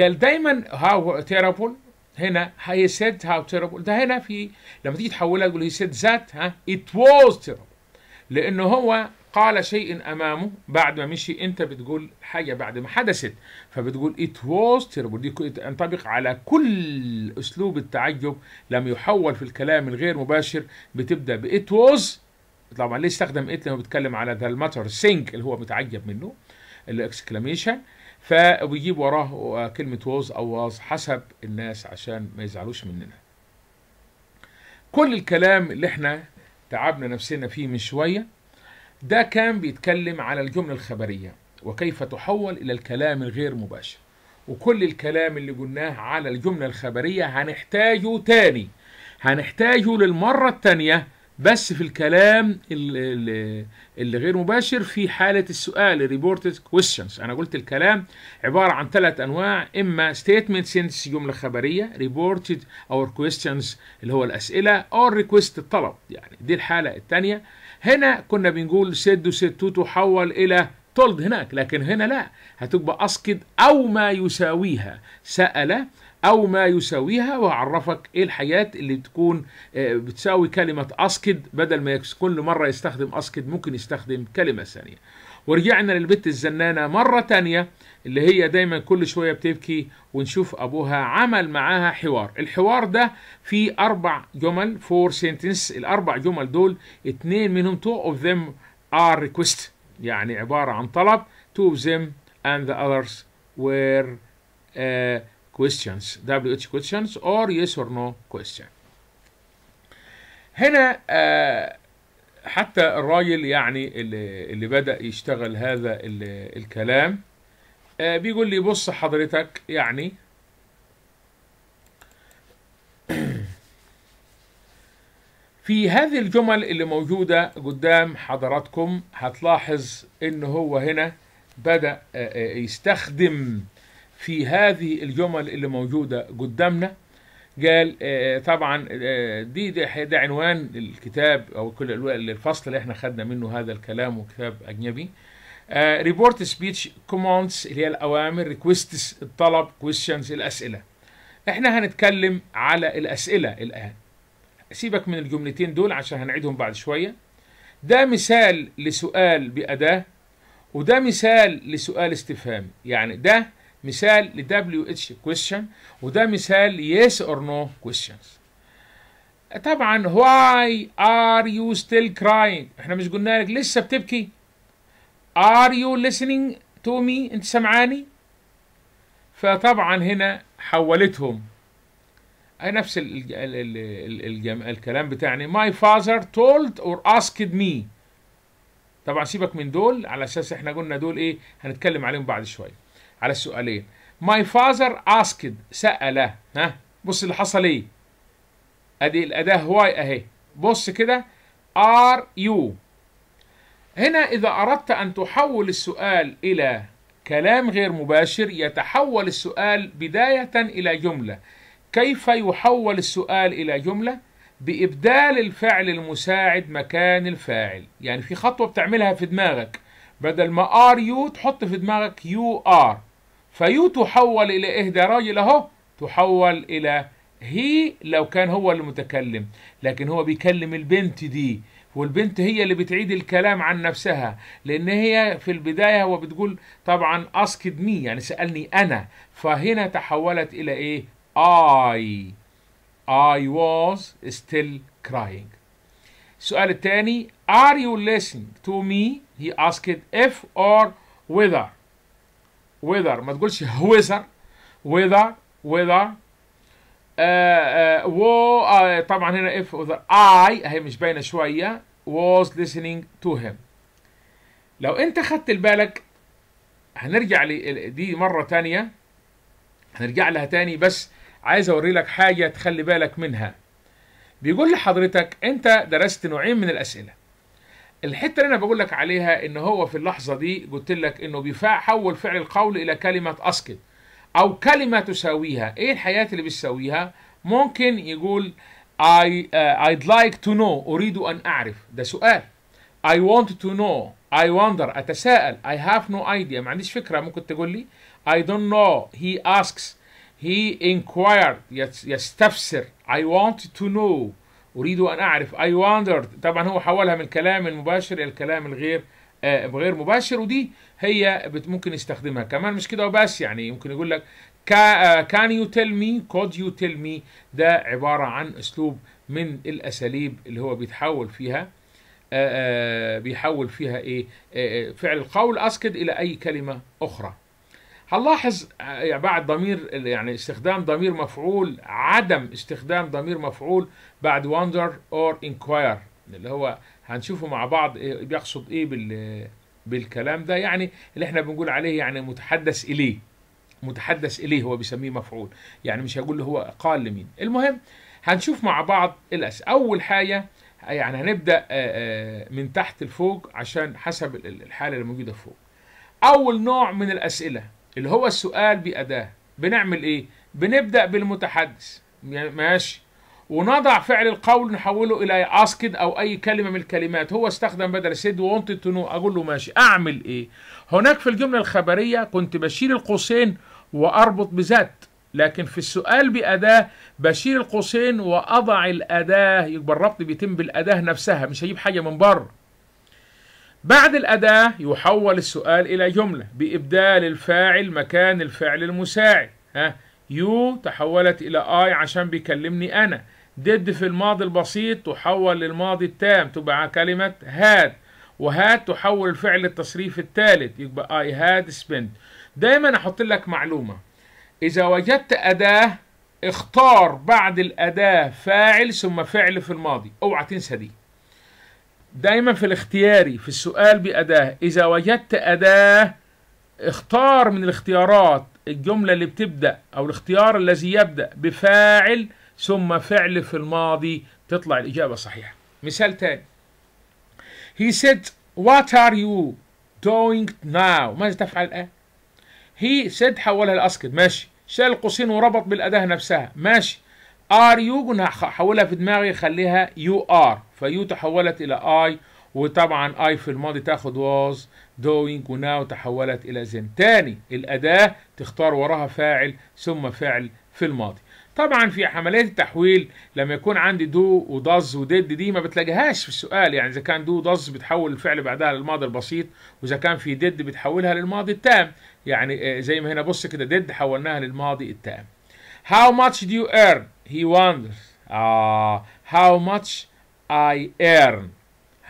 قال دايما هاو تيرابل هنا هي سيد هاو تيرابل ده هنا في لما تيجي تحولها تقول هي سيد ذات ها ات ووز تيرابل لانه هو قال شيء امامه بعد ما مشي انت بتقول حاجه بعد ما حدثت فبتقول ات ووز تيربل دي تنطبق على كل اسلوب التعجب لما يحول في الكلام الغير مباشر بتبدا بات ووز طبعا ليه استخدم ات لما بيتكلم على ذا الماتر سينك اللي هو متعجب منه الاكسكلاميشن فبيجيب وراه كلمة ووز أو واز حسب الناس عشان ما يزعلوش مننا كل الكلام اللي احنا تعبنا نفسنا فيه من شوية ده كان بيتكلم على الجملة الخبرية وكيف تحول إلى الكلام الغير مباشر وكل الكلام اللي قلناه على الجملة الخبرية هنحتاجه تاني هنحتاجه للمرة التانية بس في الكلام اللي غير مباشر في حالة السؤال reported questions أنا قلت الكلام عبارة عن ثلاث أنواع إما statement sentence جملة خبرية reported أو questions اللي هو الأسئلة أو request الطلب يعني دي الحالة الثانية هنا كنا بنقول سد to تحول إلى told هناك لكن هنا لا هتبقى أسقط أو ما يساويها سأل أو ما يساويها وهعرفك إيه الحاجات اللي تكون آه، بتساوي كلمة أسكد بدل ما كل مرة يستخدم أسكد ممكن يستخدم كلمة ثانية ورجعنا للبت الزنانة مرة تانية اللي هي دايما كل شوية بتبكي ونشوف أبوها عمل معاها حوار الحوار ده فيه أربع جمل فور سنتنس الأربع جمل دول اتنين منهم تو اوف ذم ار ريكويست يعني عبارة عن طلب تو اوف ذم اند ذا اذرز وير questions WH questions or yes or no question هنا آه، حتى الراجل يعني اللي, اللي بدأ يشتغل هذا الكلام آه، بيقول لي بص حضرتك يعني في هذه الجمل اللي موجودة قدام حضراتكم هتلاحظ ان هو هنا بدأ آه، يستخدم في هذه الجمل اللي موجودة قدامنا قال آه، طبعا آه، دي ده, عنوان الكتاب او كل الفصل اللي احنا خدنا منه هذا الكلام وكتاب اجنبي ريبورت سبيتش كوماندز اللي هي الاوامر ريكويستس الطلب كويستشنز الاسئله احنا هنتكلم على الاسئله الان سيبك من الجملتين دول عشان هنعيدهم بعد شويه ده مثال لسؤال باداه وده مثال لسؤال استفهام يعني ده مثال ل اتش question وده مثال ل yes or no questions طبعا why are you still crying احنا مش قلنا لك لسه بتبكي are you listening to me انت سمعاني فطبعا هنا حولتهم أي نفس الـ الـ الـ الـ الـ الكلام بتاعني my father told or asked me طبعا سيبك من دول على اساس احنا قلنا دول ايه هنتكلم عليهم بعد شويه على السؤالين ماي فازر اسكد سأل ها بص اللي حصل ايه ادي الاداه واي اهي بص كده ار يو هنا اذا اردت ان تحول السؤال الى كلام غير مباشر يتحول السؤال بدايه الى جمله كيف يحول السؤال الى جمله بابدال الفعل المساعد مكان الفاعل يعني في خطوه بتعملها في دماغك بدل ما ار يو تحط في دماغك يو ار فيو تحول إلى إهدى راجل أهو تحول إلى هي لو كان هو المتكلم لكن هو بيكلم البنت دي والبنت هي اللي بتعيد الكلام عن نفسها لان هي في البدايه هو بتقول طبعا اسكد مي يعني سالني انا فهنا تحولت الى ايه اي اي واز ستيل كراينج السؤال الثاني ار يو listening تو مي هي اسكد اف اور whether ويذر ما تقولش هويزر ويذر ويذر و طبعا هنا اف وذر اي اهي مش باينه شويه was listening to him لو انت خدت بالك هنرجع دي مره تانية هنرجع لها تاني بس عايز اوري لك حاجه تخلي بالك منها بيقول لحضرتك انت درست نوعين من الاسئله الحته اللي انا بقول لك عليها ان هو في اللحظه دي قلت لك انه بيحول فعل القول الى كلمه اسكت او كلمه تساويها ايه الحاجات اللي بتساويها ممكن يقول I uh, I'd like to know اريد ان اعرف ده سؤال I want to know I wonder اتساءل I have no idea ما عنديش فكره ممكن تقول لي I don't know he asks he inquired يستفسر I want to know أريد أن أعرف اي wondered طبعا هو حولها من الكلام المباشر إلى الكلام الغير آه غير مباشر ودي هي ممكن يستخدمها كمان مش كده وبس يعني ممكن يقول لك كان يو تيل مي كود يو تيل مي ده عبارة عن أسلوب من الأساليب اللي هو بيتحول فيها آه، آه، بيحول فيها إيه آه، فعل القول أسكد إلى أي كلمة أخرى هنلاحظ آه، يعني بعد ضمير يعني استخدام ضمير مفعول عدم استخدام ضمير مفعول بعد wonder or inquire اللي هو هنشوفه مع بعض إيه، بيقصد ايه بال بالكلام ده يعني اللي احنا بنقول عليه يعني متحدث اليه متحدث اليه هو بيسميه مفعول يعني مش هقول له هو قال لمين المهم هنشوف مع بعض الأس اول حاجه يعني هنبدا آه، آه، من تحت لفوق عشان حسب الحاله اللي موجوده فوق اول نوع من الاسئله اللي هو السؤال بأداة بنعمل إيه؟ بنبدأ بالمتحدث يعني ماشي ونضع فعل القول نحوله إلى أسكد أو أي كلمة من الكلمات هو استخدم بدل سيد وونتد تو نو أقول له ماشي أعمل إيه؟ هناك في الجملة الخبرية كنت بشيل القوسين وأربط بذات لكن في السؤال بأداة بشيل القوسين وأضع الأداة يبقى الربط بيتم بالأداة نفسها مش هجيب حاجة من بره بعد الأداة يحول السؤال إلى جملة بإبدال الفاعل مكان الفعل المساعد ها يو تحولت إلى آي عشان بيكلمني أنا ديد في الماضي البسيط تحول للماضي التام تبقى كلمة هاد وهاد تحول الفعل التصريف الثالث يبقى I had spent دايما أحط لك معلومة إذا وجدت أداة اختار بعد الأداة فاعل ثم فعل في الماضي اوعى تنسى دي دايما في الاختياري في السؤال بأداة إذا وجدت أداة اختار من الاختيارات الجملة اللي بتبدأ أو الاختيار الذي يبدأ بفاعل ثم فعل في الماضي تطلع الإجابة صحيحة مثال تاني He said what are you doing now ماذا تفعل الآن He said حولها لأسكت ماشي شال قوسين وربط بالأداة نفسها ماشي are you حولها في دماغي خليها you are فيو تحولت إلى اي وطبعا اي في الماضي تاخد واز دوينج وناو تحولت إلى زين تاني الأداة تختار وراها فاعل ثم فعل في الماضي طبعا في عملية التحويل لما يكون عندي دو ودز وديد دي ما بتلاقيهاش في السؤال يعني إذا كان دو ودز بتحول الفعل بعدها للماضي البسيط وإذا كان في ديد بتحولها للماضي التام يعني آه، زي ما هنا بص كده ديد حولناها للماضي التام How much do you earn? He wonders. آه. How much I earn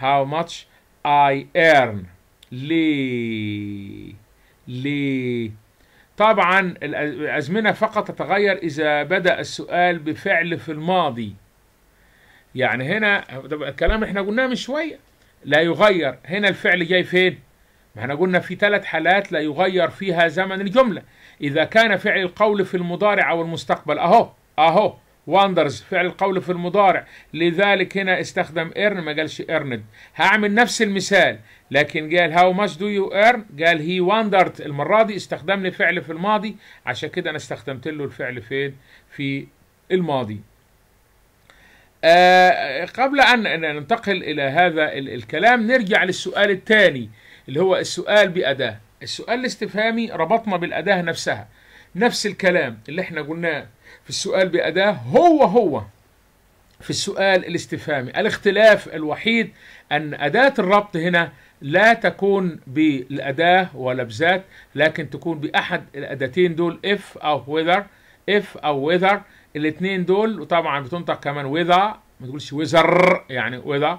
how much I earn لي لي طبعا الأزمنة فقط تتغير إذا بدأ السؤال بفعل في الماضي يعني هنا الكلام احنا قلناه من شوية لا يغير هنا الفعل جاي فين ما احنا قلنا في ثلاث حالات لا يغير فيها زمن الجملة إذا كان فعل القول في المضارع أو المستقبل أهو أهو واندرز فعل القول في المضارع لذلك هنا استخدم ايرن ما قالش earned هعمل نفس المثال لكن قال هاو ماتش دو يو ايرن قال هي وندرت المرة دي استخدم لي فعل في الماضي عشان كده أنا استخدمت له الفعل فين في الماضي آه قبل أن ننتقل إلى هذا الكلام نرجع للسؤال الثاني اللي هو السؤال بأداة السؤال الاستفهامي ربطنا بالأداة نفسها نفس الكلام اللي احنا قلناه في السؤال بأداة هو هو في السؤال الاستفهامي الاختلاف الوحيد أن أداة الربط هنا لا تكون بالأداة ولا بذات لكن تكون بأحد الأداتين دول if أو whether if أو whether الاثنين دول وطبعا بتنطق كمان whether ما تقولش whether يعني whether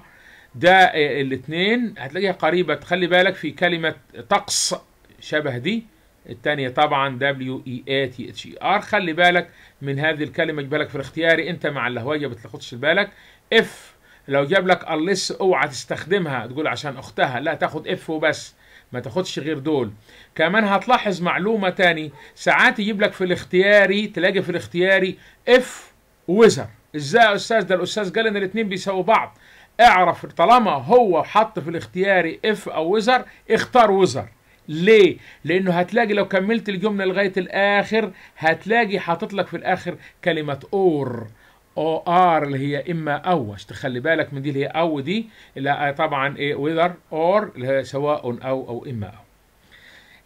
ده الاثنين هتلاقيها قريبة تخلي بالك في كلمة طقس شبه دي الثانية طبعا دبليو اي اي تي اتش اي ار خلي بالك من هذه الكلمة بالك في الاختياري انت مع اللهوية بتاخدش بالك اف لو جاب لك أليس اوعى تستخدمها تقول عشان اختها لا تاخد اف وبس ما تاخدش غير دول كمان هتلاحظ معلومة تاني ساعات يجيب لك في الاختياري تلاقي في الاختياري اف وزر ازاي يا استاذ ده الاستاذ قال ان الاتنين بيساووا بعض اعرف طالما هو حط في الاختياري اف او وزر اختار وزر ليه؟ لأنه هتلاقي لو كملت الجملة لغاية الآخر هتلاقي حاطط لك في الآخر كلمة أور او ار اللي هي اما او عشان تخلي بالك من دي اللي هي او دي اللي طبعا ايه وذر اور اللي هي سواء او او اما او.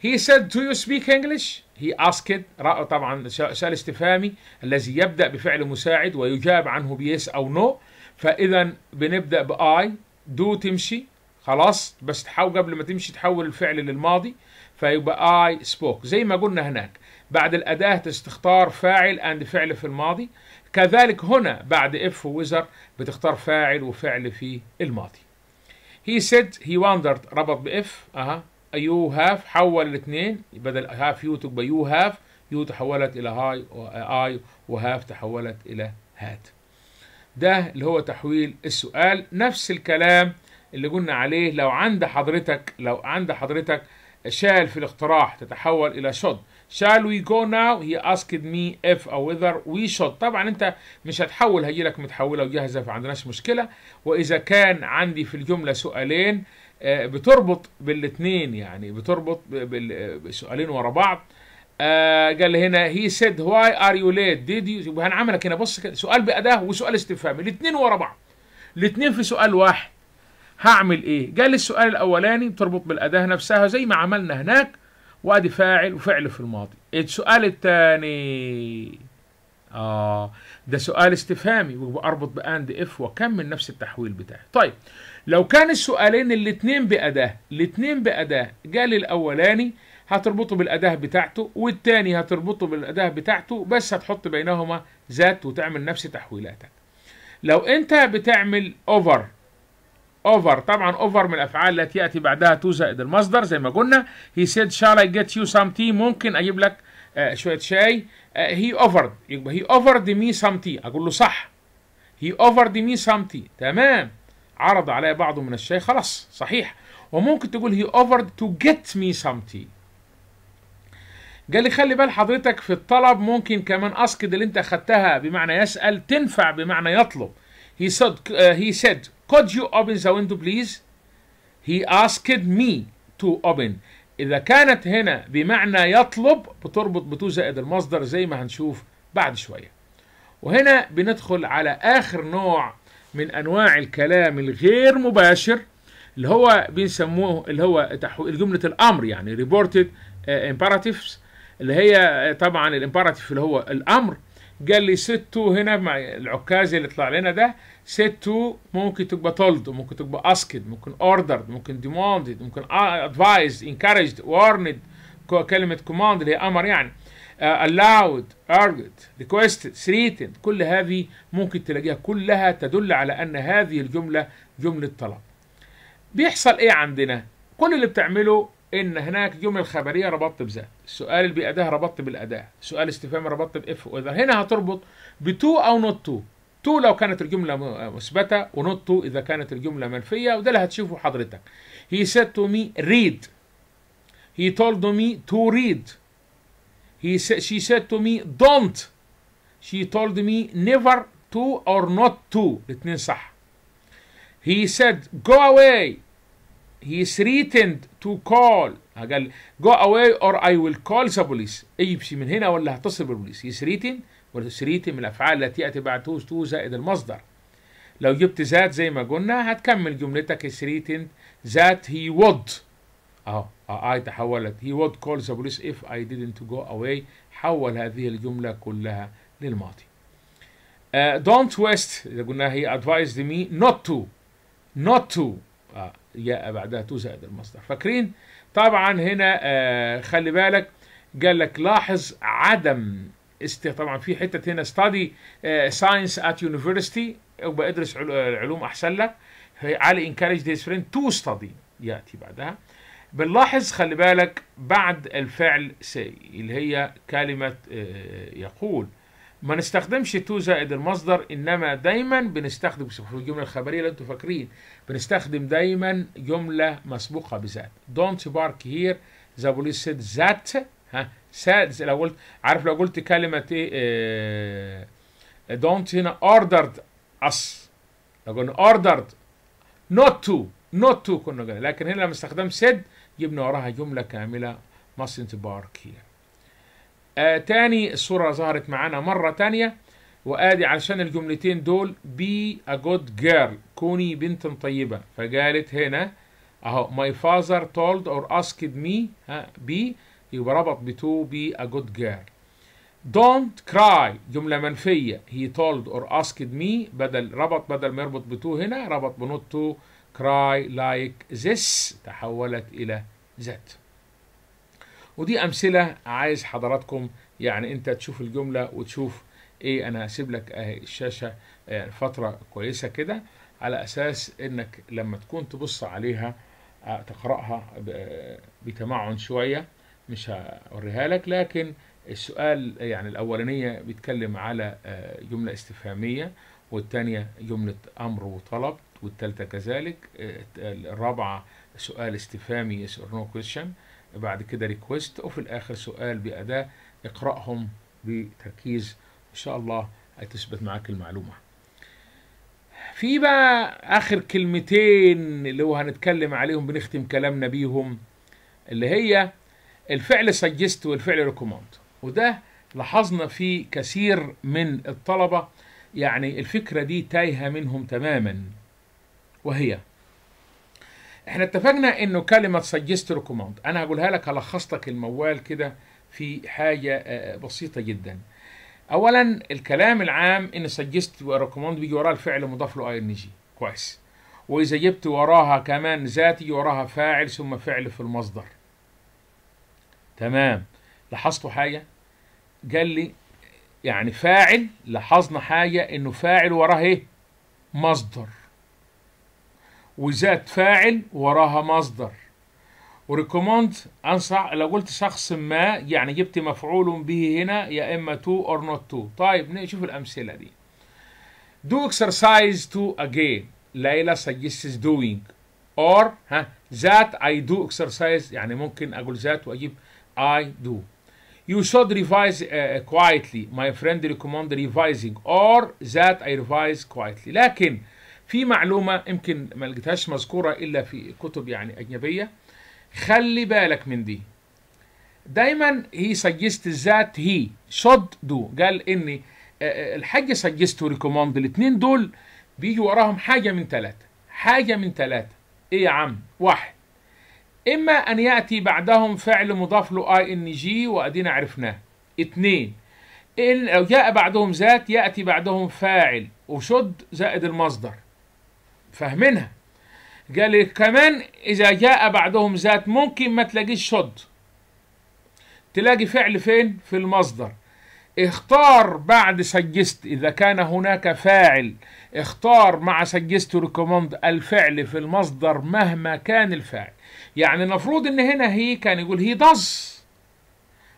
He said do you speak English? He asked رأى طبعا سؤال استفهامي الذي يبدأ بفعل مساعد ويجاب عنه بيس أو نو no. فإذا بنبدأ بآي دو تمشي خلاص بس تحول قبل ما تمشي تحول الفعل للماضي فيبقى اي سبوك زي ما قلنا هناك بعد الاداه تختار فاعل اند فعل في الماضي كذلك هنا بعد اف وزر بتختار فاعل وفعل في الماضي he said he wondered ربط باف اها يو هاف حول الاثنين بدل هاف يو تبقى يو هاف يو تحولت الى هاي اي وهاف تحولت الى هات ده اللي هو تحويل السؤال نفس الكلام اللي قلنا عليه لو عند حضرتك لو عند حضرتك شال في الاقتراح تتحول الى should shall we go now he asked me if or whether we should طبعا انت مش هتحول هيجي لك متحوله وجاهزه فعندناش مشكله واذا كان عندي في الجمله سؤالين آه، بتربط بالاثنين يعني بتربط بسؤالين ورا بعض آه، قال هنا he said why are you late did you هنعملك هنا بص كده سؤال بأداة وسؤال استفهام الاثنين ورا بعض الاثنين في سؤال واحد هعمل ايه جالي السؤال الاولاني بتربط بالاداه نفسها زي ما عملنا هناك وادي فاعل وفعل في الماضي السؤال الثاني اه ده سؤال استفهامي واربط باند اف واكمل نفس التحويل بتاعي طيب لو كان السؤالين الاثنين باداه الاثنين باداه جالي الاولاني هتربطه بالاداه بتاعته والثاني هتربطه بالاداه بتاعته بس هتحط بينهما ذات وتعمل نفس تحويلاتك لو انت بتعمل اوفر اوفر طبعا اوفر من الافعال التي ياتي بعدها تو زائد المصدر زي ما قلنا هي سيد شال اي جيت يو سام تي ممكن اجيب لك آه شويه شاي هي آه، اوفرد يبقى هي اوفرد مي سام تي اقول له صح هي اوفرد مي سام تي تمام عرض علي بعضه من الشاي خلاص صحيح وممكن تقول هي اوفرد تو جيت مي سام تي قال لي خلي بال حضرتك في الطلب ممكن كمان اسكد اللي انت اخذتها بمعنى يسال تنفع بمعنى يطلب هي said uh, he said could you open the window please he asked me to open إذا كانت هنا بمعنى يطلب بتربط بتو زائد المصدر زي ما هنشوف بعد شوية وهنا بندخل على آخر نوع من أنواع الكلام الغير مباشر اللي هو بنسموه اللي هو تحويل جملة الأمر يعني reported آه، imperatives اللي هي آه، طبعا الامبراتيف اللي هو الأمر قال لي ستو هنا مع العكاز اللي طلع لنا ده ستو ممكن تبقى تولد ممكن تبقى اسكد ممكن اوردرد ممكن ديموندد ممكن ادفايز انكارجد وارند كلمة كوماند اللي هي أمر يعني uh, allowed urged requested threatened كل هذه ممكن تلاقيها كلها تدل على أن هذه الجملة جملة طلب بيحصل إيه عندنا؟ كل اللي بتعمله ان هناك جمله خبريه ربطت بذات السؤال اللي بيأداه ربطت بالاداه سؤال استفهام ربطت باف واذا هنا هتربط بتو او نوت تو تو لو كانت الجمله آه، مثبته ونوت تو اذا كانت الجمله منفيه وده اللي هتشوفه حضرتك he said to me read he told me to read هي said, she said to me don't she told me never to or not to الاثنين صح he said go away he threatened to call قال go away or I will call the police امشي من هنا ولا هتصل بالبوليس he threatened ولا threatened من الافعال التي ياتي بعد توز تو زائد المصدر لو جبت ذات زي ما قلنا هتكمل جملتك threatened that he would اهو اي تحولت he would call the police if I didn't go away حول هذه الجملة كلها للماضي uh, don't waste قلنا he advised me not to not to uh, جاء بعدها تو زائد المصدر فاكرين طبعا هنا آه خلي بالك قال لك لاحظ عدم است طبعا في حته هنا ستادي ساينس ات يونيفرستي ابقى ادرس آه، علوم احسن لك علي انكارج ذيس فريند تو ستادي ياتي بعدها بنلاحظ خلي بالك بعد الفعل سي اللي هي كلمه آه يقول ما نستخدمش تو زائد المصدر انما دايما بنستخدم في الجمله الخبريه اللي انتم فاكرين بنستخدم دايما جمله مسبوقه بذات دونت بارك هير ذا بوليس سيد ذات ها ساد لو قلت عارف لو قلت كلمه ايه دونت هنا اوردرد اس لو قلنا اوردرد نوت تو نوت تو كنا قلنا لكن هنا لما استخدم سيد جبنا وراها جمله كامله mustn't bark here آه تاني الصورة ظهرت معانا مرة تانية وادي علشان الجملتين دول بي ا جود جيرل كوني بنت طيبة فقالت هنا اهو ماي فاذر تولد اور اسكد مي بي يبقى ربط بتو بي ا جود جيرل دونت كراي جملة منفية هي told or asked me بدل ربط بدل ما يربط بتو هنا ربط بنوت تو cry like this تحولت إلى ذات ودي امثله عايز حضراتكم يعني انت تشوف الجمله وتشوف ايه انا هسيب لك اهي الشاشه آه، فتره كويسه كده على اساس انك لما تكون تبص عليها آه، تقراها بتمعن شويه مش هوريها لك لكن السؤال يعني الاولانيه بيتكلم على آه، جمله استفهاميه والثانيه جمله امر وطلب والثالثه كذلك الرابعه سؤال استفهامي سؤال نو كويشن بعد كده ريكويست وفي الاخر سؤال باداه اقراهم بتركيز ان شاء الله هتثبت معاك المعلومه في بقى اخر كلمتين اللي هو هنتكلم عليهم بنختم كلامنا بيهم اللي هي الفعل سجست والفعل ريكومند وده لاحظنا في كثير من الطلبه يعني الفكره دي تايهه منهم تماما وهي احنا اتفقنا انه كلمه سجست كوماند انا هقولها لك هلخص لك الموال كده في حاجه آه، بسيطه جدا اولا الكلام العام ان سجست وريكومند بيجي وراه الفعل مضاف له اي ان جي كويس واذا جبت وراها كمان ذاتي وراها فاعل ثم فعل في المصدر تمام لاحظتوا حاجه قال لي يعني فاعل لاحظنا حاجه انه فاعل وراه ايه مصدر وذات فاعل وراها مصدر وريكوموند انصح لو قلت شخص ما يعني جبت مفعول به هنا يا اما تو اور نوت تو طيب نشوف الامثله دي do exercise to again ليلى suggests doing or ها that I do exercise يعني ممكن اقول that واجيب I do you should revise uh, quietly my friend recommend revising or that I revise quietly لكن في معلومة يمكن ما لقيتهاش مذكورة إلا في كتب يعني أجنبية خلي بالك من دي دايما هي سجست الذات هي شد دو قال ان آه، آه، الحاج سجست وريكوموند الاثنين دول بيجي وراهم حاجة من ثلاثة حاجة من ثلاثة ايه يا عم واحد اما ان يأتي بعدهم فعل مضاف له اي ان جي وادينا عرفناه اثنين إن لو جاء بعدهم ذات يأتي بعدهم فاعل وشد زائد المصدر فاهمينها قال كمان إذا جاء بعدهم ذات ممكن ما تلاقيش شد تلاقي فعل فين؟ في المصدر اختار بعد سجست إذا كان هناك فاعل اختار مع سجست ريكوماند الفعل في المصدر مهما كان الفاعل يعني المفروض ان هنا هي كان يقول هي داز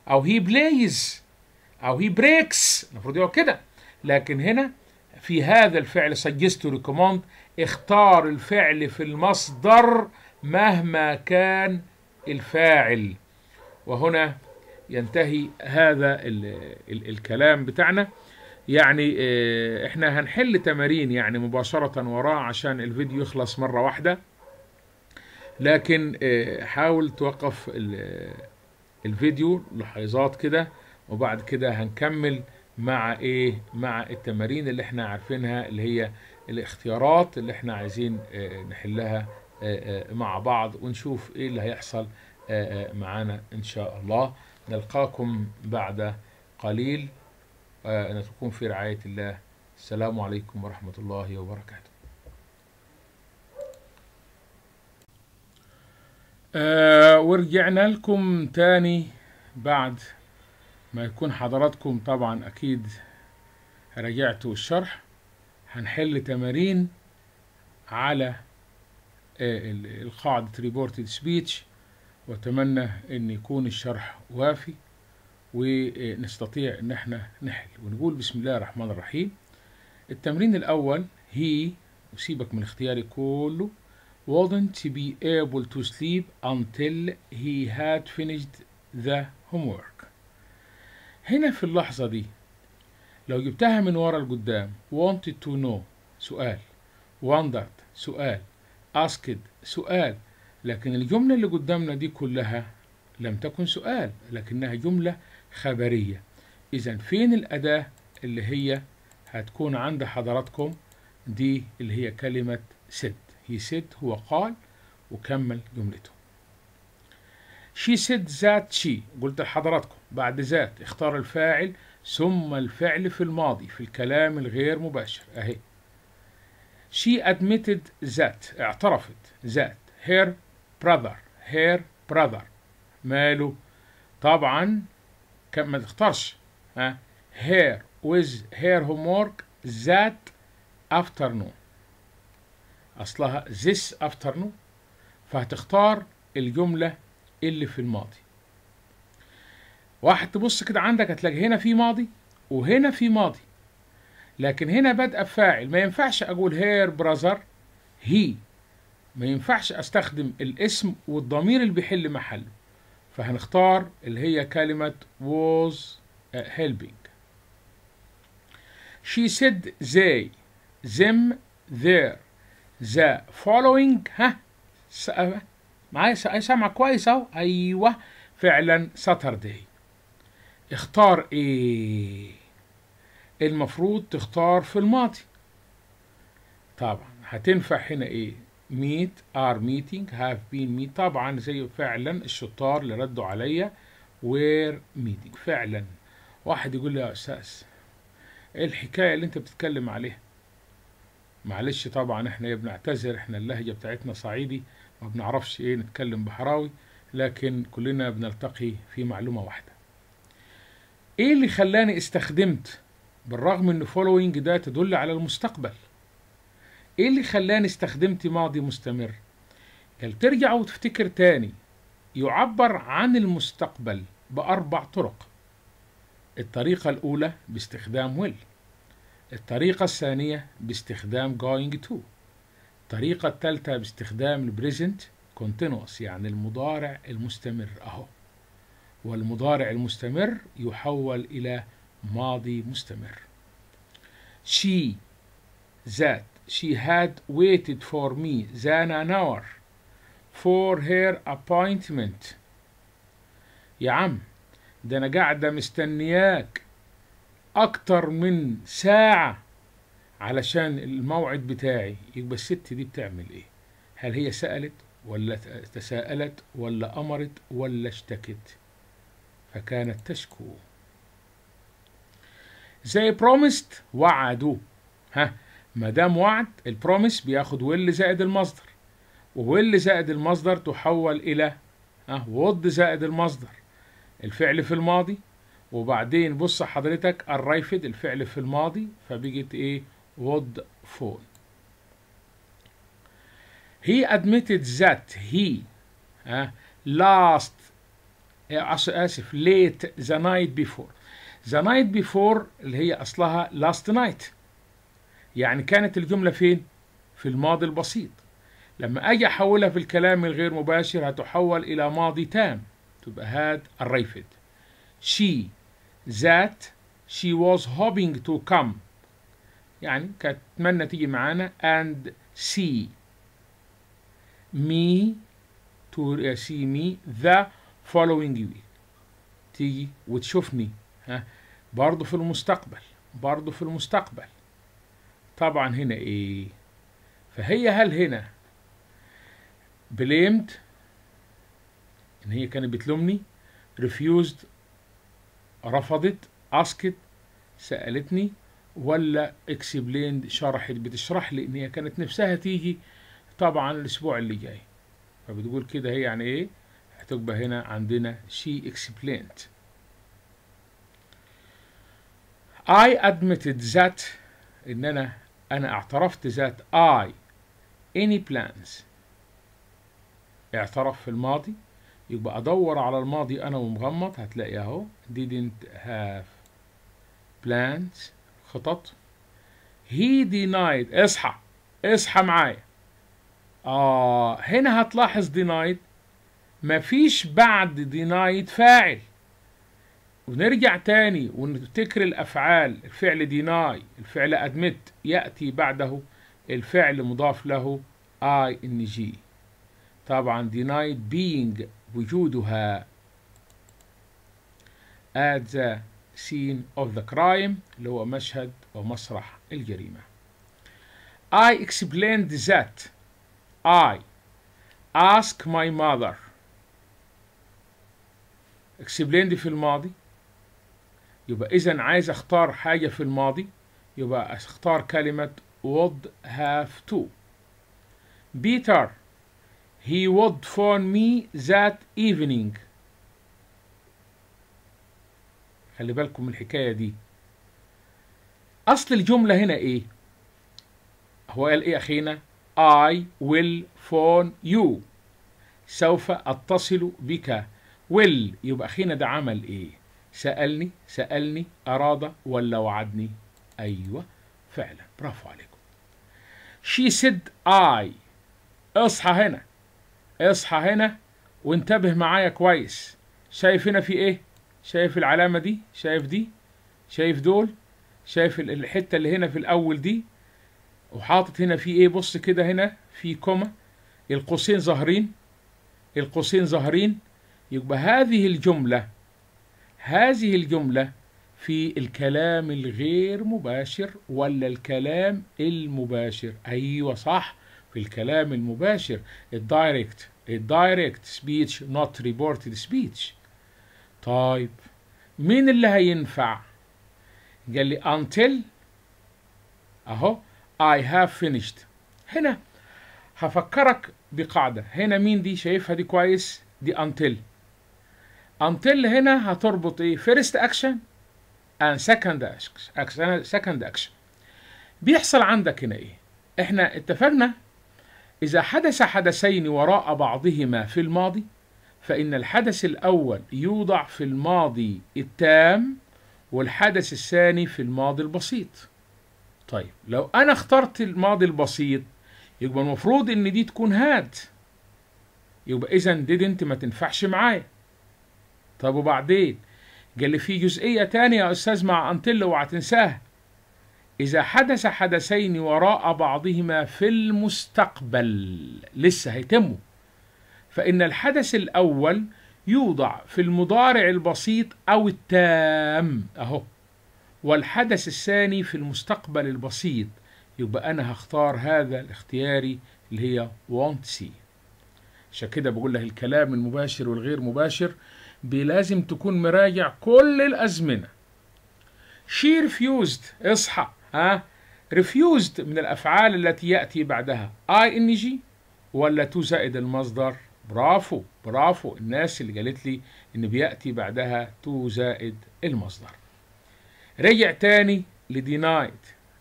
او هي بلايز او هي بريكس المفروض يقول كده لكن هنا في هذا الفعل سجست ريكوماند اختار الفعل في المصدر مهما كان الفاعل وهنا ينتهي هذا الـ الـ الكلام بتاعنا يعني آه، احنا هنحل تمارين يعني مباشرة وراه عشان الفيديو يخلص مرة واحدة لكن آه، حاول توقف الفيديو لحظات كده وبعد كده هنكمل مع ايه مع التمارين اللي احنا عارفينها اللي هي الاختيارات اللي احنا عايزين آه، آه، نحلها آه، مع بعض ونشوف ايه اللي هيحصل معانا ان شاء الله نلقاكم بعد قليل نترككم في رعاية الله السلام عليكم ورحمة الله وبركاته آه ورجعنا لكم تاني بعد ما يكون حضراتكم طبعا أكيد راجعتوا الشرح هنحل تمارين على آه، القاعدة ريبورتد سبيتش واتمنى ان يكون الشرح وافي ونستطيع ان احنا نحل ونقول بسم الله الرحمن الرحيم التمرين الاول هي وسيبك من اختياري كله wouldn't be able to sleep until he had finished the homework هنا في اللحظة دي لو جبتها من ورا لقدام wanted to know سؤال wondered سؤال asked سؤال لكن الجملة اللي قدامنا دي كلها لم تكن سؤال لكنها جملة خبرية إذا فين الأداة اللي هي هتكون عند حضراتكم دي اللي هي كلمة said he said هو قال وكمل جملته she said that she قلت لحضراتكم بعد ذات اختار الفاعل ثم الفعل في الماضي في الكلام الغير مباشر أهي She admitted that اعترفت that her brother her brother ماله طبعا كان ما تختارش ها her with her homework that afternoon أصلها this afternoon فهتختار الجملة اللي في الماضي واحد تبص كده عندك هتلاقي هنا في ماضي وهنا في ماضي لكن هنا بادئه بفاعل ما ينفعش اقول هير براذر هي ما ينفعش استخدم الاسم والضمير اللي بيحل محله فهنختار اللي هي كلمة was helping she said they them their the following ها معايا سامع كويس اهو ايوه فعلا ساتردي اختار ايه المفروض تختار في الماضي طبعا هتنفع هنا ايه meet are meeting have been meet طبعا زي فعلا الشطار اللي ردوا عليا were meeting فعلا واحد يقول لي يا استاذ ايه الحكايه اللي انت بتتكلم عليها معلش طبعا احنا بنعتذر احنا اللهجه بتاعتنا صعيدي ما بنعرفش ايه نتكلم بحراوي لكن كلنا بنلتقي في معلومه واحده ايه اللي خلاني استخدمت بالرغم ان following ده تدل على المستقبل ايه اللي خلاني استخدمت ماضي مستمر هل ترجع وتفتكر تاني يعبر عن المستقبل بأربع طرق الطريقة الأولى باستخدام will الطريقة الثانية باستخدام going to الطريقة الثالثة باستخدام البريزنت continuous يعني المضارع المستمر أهو والمضارع المستمر يحول إلى ماضي مستمر she that she had waited for me than an hour for her appointment يا عم ده أنا قاعدة مستنياك أكتر من ساعة علشان الموعد بتاعي يبقى الست دي بتعمل إيه هل هي سألت ولا تساءلت ولا أمرت ولا اشتكت فكانت تشكو زي promised وعدوا ها ما دام وعد البروميس بياخد will زائد المصدر وويل زائد المصدر تحول إلى ها would زائد المصدر الفعل في الماضي وبعدين بص حضرتك الرايفد الفعل في الماضي فبيجت ايه would فول he admitted that he ها لاست إيه، اسف late the night before the night before اللي هي اصلها last night يعني كانت الجملة فين في الماضي البسيط لما اجي احولها في الكلام الغير مباشر هتحول الى ماضي تام تبقى هاد الريفد she that she was hoping to come يعني كانت تتمنى تيجي معانا and see me to eh, see me the following you تيجي وتشوفني ها برضه في المستقبل برضه في المستقبل طبعا هنا ايه فهي هل هنا blamed ان هي كانت بتلومني refused رفضت asked سألتني ولا explained شرحت بتشرح لي ان هي كانت نفسها تيجي طبعا الاسبوع اللي جاي فبتقول كده هي يعني ايه هتبقى هنا عندنا she explained I admitted that إن أنا أنا اعترفت ذات I any plans اعترف في الماضي يبقى أدور على الماضي أنا ومغمض هتلاقي أهو didn't have plans خطط he denied اصحى اصحى معايا آه هنا هتلاحظ denied مفيش بعد denied فاعل ونرجع تاني ونفتكر الأفعال الفعل deny الفعل admit يأتي بعده الفعل مضاف له ing طبعا denied being وجودها at the scene of the crime اللي هو مشهد أو مسرح الجريمة I explained that I asked my mother اكسبلين دي في الماضي يبقى إذا عايز أختار حاجة في الماضي يبقى أختار كلمة would have to بيتر he would phone me that evening خلي بالكم من الحكاية دي أصل الجملة هنا إيه؟ هو قال إيه أخينا؟ I will phone you سوف أتصل بك ويل يبقى خينا ده عمل ايه سألني سألني أراد ولا وعدني أيوة فعلا برافو عليكم شي سيد اي اصحى هنا اصحى هنا وانتبه معايا كويس شايف هنا في ايه شايف العلامة دي شايف دي شايف دول شايف الحتة اللي هنا في الأول دي وحاطط هنا في ايه بص كده هنا في كوما القوسين ظاهرين القوسين ظاهرين يبقى هذه الجملة هذه الجملة في الكلام الغير مباشر ولا الكلام المباشر أيوة صح في الكلام المباشر الدايركت الدايركت سبيتش نوت ريبورتد سبيتش طيب مين اللي هينفع قال لي until اهو I have finished هنا هفكرك بقاعدة هنا مين دي شايفها دي كويس دي until until هنا هتربط ايه first action and second action second action بيحصل عندك هنا ايه احنا اتفقنا اذا حدث حدثين وراء بعضهما في الماضي فان الحدث الاول يوضع في الماضي التام والحدث الثاني في الماضي البسيط طيب لو انا اخترت الماضي البسيط يبقى المفروض ان دي تكون هاد يبقى اذا didn't ما تنفعش معايا طب وبعدين قال لي في جزئية تانية يا أستاذ مع أنطل اوعى تنساها إذا حدث حدثين وراء بعضهما في المستقبل لسه هيتموا فإن الحدث الأول يوضع في المضارع البسيط أو التام أهو والحدث الثاني في المستقبل البسيط يبقى أنا هختار هذا الاختياري اللي هي want see عشان كده بقول لك الكلام المباشر والغير مباشر لازم تكون مراجع كل الأزمنة شي ريفيوزد اصحى ها ريفيوزد من الأفعال التي يأتي بعدها اي ان جي ولا تو زائد المصدر برافو برافو الناس اللي قالت لي ان بيأتي بعدها تو زائد المصدر رجع تاني لدينايد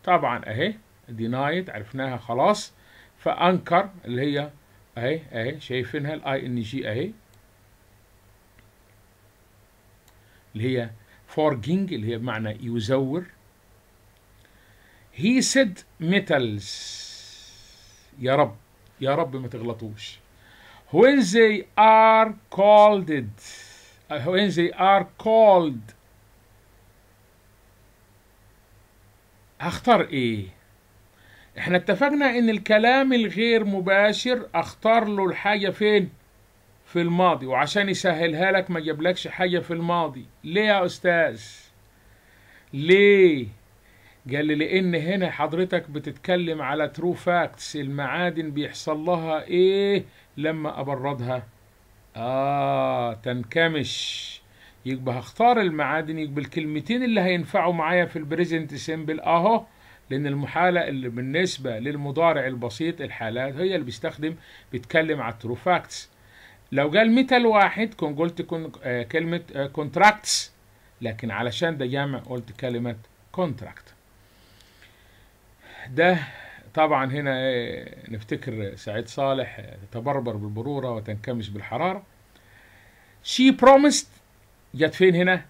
طبعا اهي دينايد عرفناها خلاص فانكر اللي هي اهي اهي شايفينها الاي ان جي اهي اللي هي فورجينج اللي هي بمعنى يزور هي سيد ميتالز يا رب يا رب ما تغلطوش when they are called when they are called هختار ايه احنا اتفقنا ان الكلام الغير مباشر اختار له الحاجة فين في الماضي وعشان يسهلها لك ما جابلكش حاجة في الماضي ليه يا أستاذ ليه قال لي لأن هنا حضرتك بتتكلم على ترو فاكتس المعادن بيحصل لها إيه لما أبردها آه تنكمش يبقى هختار المعادن يبقى الكلمتين اللي هينفعوا معايا في البريزنت سيمبل أهو لأن المحالة اللي بالنسبة للمضارع البسيط الحالات هي اللي بيستخدم بيتكلم على الترو فاكتس لو جه مثال واحد كنت قلت كن آه، كلمة كونتراكتس آه، لكن علشان ده جامع قلت كلمة كونتراكت ده طبعا هنا آه، نفتكر سعيد صالح تبربر بالبرورة وتنكمش بالحرارة شي بروميسد جت فين هنا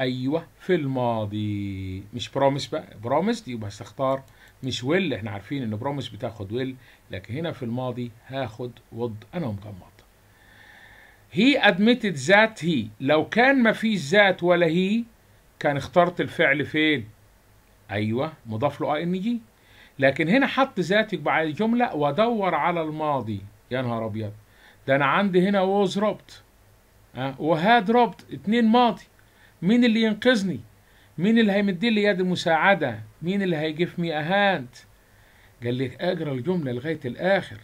ايوه في الماضي مش بروميس بقى بروميس يبقى هستختار مش ويل احنا عارفين ان بروميس بتاخد ويل لكن هنا في الماضي هاخد وض انا ومغمض هي ادمتد ذات هي لو كان ما فيش ذات ولا هي كان اخترت الفعل فين ايوه مضاف له آه ان جي لكن هنا حط ذاتي بعد الجمله وادور على الماضي يا نهار ابيض ده انا عندي هنا ووز روبت أه؟ وهاد روبت اتنين ماضي مين اللي ينقذني مين اللي هيمد لي يد المساعده مين اللي هيجيف مي اهاند قال لي اقرا الجمله لغايه الاخر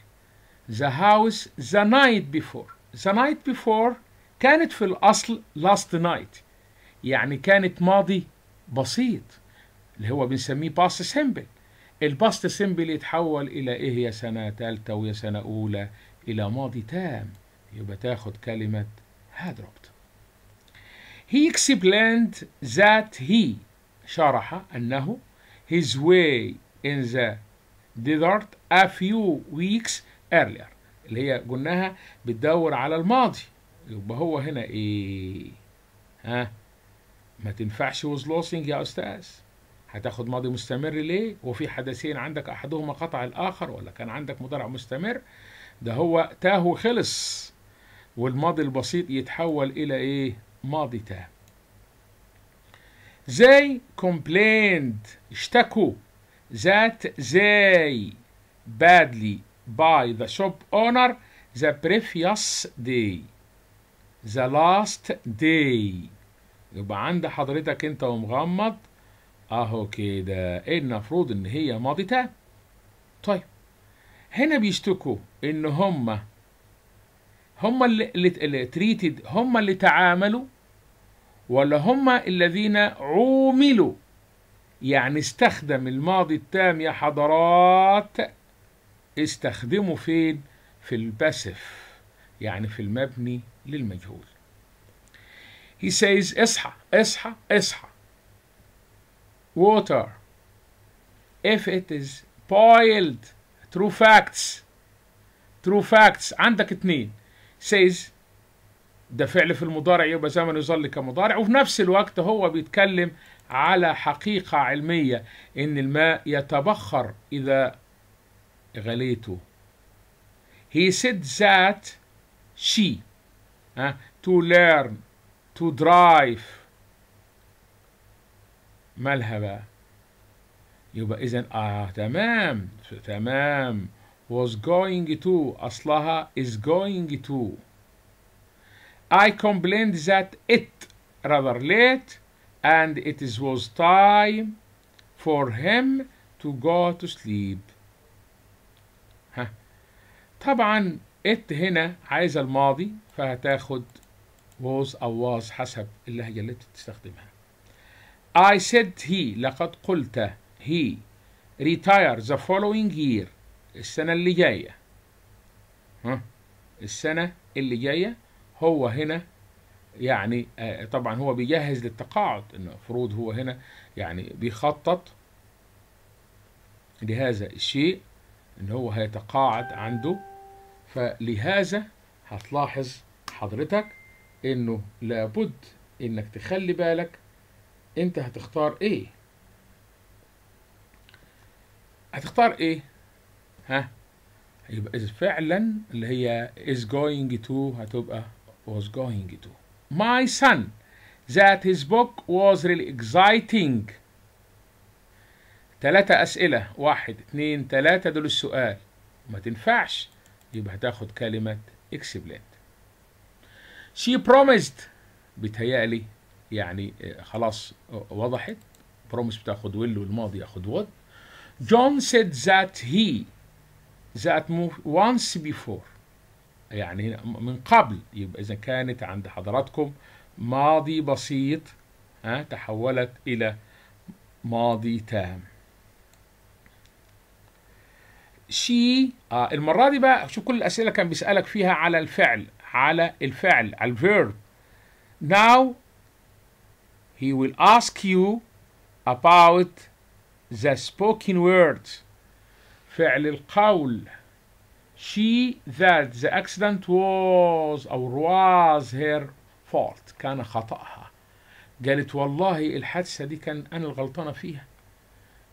the house the night before the night before كانت في الأصل last night يعني كانت ماضي بسيط اللي هو بنسميه past simple الباست simple يتحول إلى إيه يا سنة تالتة ويا سنة أولى إلى ماضي تام يبقى تاخد كلمة had dropped He explained that he شرح أنه his way in the desert a few weeks earlier اللي هي قلناها بتدور على الماضي يبقى هو هنا ايه ها ما تنفعش وز لوسنج يا استاذ هتاخد ماضي مستمر ليه وفي حدثين عندك احدهما قطع الاخر ولا كان عندك مضارع مستمر ده هو تاه وخلص والماضي البسيط يتحول الى ايه ماضي تاه زي complained اشتكوا ذات زي badly by the shop owner the previous day the last day يبقى عند حضرتك انت ومغمض اهو كده إيه المفروض ان هي ماضي تام طيب هنا بيشتكوا ان هم هم اللي, اللي تريتد هم اللي تعاملوا ولا هم الذين عوملوا يعني استخدم الماضي التام يا حضرات استخدمه فين في الباسف يعني في المبني للمجهول he says اصحى اصحى اصحى water if it is boiled true facts true facts عندك اتنين says ده فعل في المضارع يبقى زمن يظل كمضارع وفي نفس الوقت هو بيتكلم على حقيقة علمية إن الماء يتبخر إذا غليته he said that she uh, to learn to drive مالها بقى يبقى إذا آه تمام تمام was going to أصلها is going to I complained that it rather late and it is was time for him to go to sleep طبعا ات هنا عايزة الماضي فهتاخد was أو was حسب اللهجة اللي بتستخدمها I said he لقد قلت he retire the following year السنة اللي جاية ها السنة اللي جاية هو هنا يعني آه، طبعا هو بيجهز للتقاعد المفروض هو هنا يعني بيخطط لهذا الشيء ان هو هيتقاعد عنده فلهذا هتلاحظ حضرتك انه لابد انك تخلي بالك انت هتختار ايه هتختار ايه ها يبقى فعلا اللي هي is going to هتبقى was going to my son that his book was really exciting ثلاثة أسئلة واحد اتنين تلاتة دول السؤال ما تنفعش يبقى هتاخد كلمة explained she promised بيتهيألي يعني آه، خلاص آه، وضحت promise بتاخد will والماضي ياخد would John said that he that once before يعني هنا من قبل يبقى إذا كانت عند حضراتكم ماضي بسيط ها تحولت إلى ماضي تام شي آه المرة دي بقى شوف كل الأسئلة كان بيسألك فيها على الفعل على الفعل على الفيرب now he will ask you about the spoken word فعل القول she that the accident was or was her fault كان خطأها قالت والله الحادثة دي كان أنا الغلطانة فيها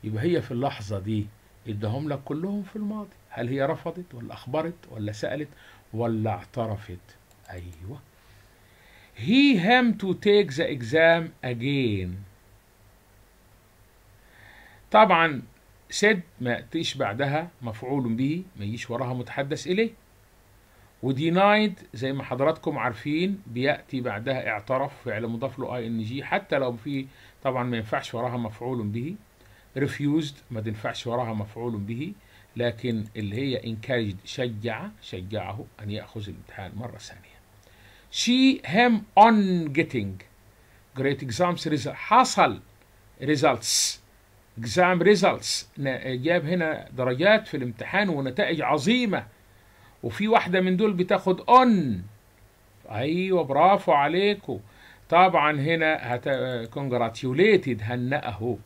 يبقى هي في اللحظة دي اداهم لك كلهم في الماضي هل هي رفضت ولا أخبرت ولا سألت ولا اعترفت أيوة he هام to take the exam again طبعا said ما يأتيش بعدها مفعول به ما يجيش وراها متحدث إليه ودينايد زي ما حضراتكم عارفين بياتي بعدها اعترف فعل مضاف له اي ان جي حتى لو في طبعا ما ينفعش وراها مفعول به refused ما تنفعش وراها مفعول به لكن اللي هي encouraged شجع شجعه أن يأخذ الامتحان مرة ثانية she him on getting great exams result حصل results exam results جاب هنا درجات في الامتحان ونتائج عظيمة وفي واحدة من دول بتاخد on أيوة برافو عليكم طبعا هنا congratulated هنأه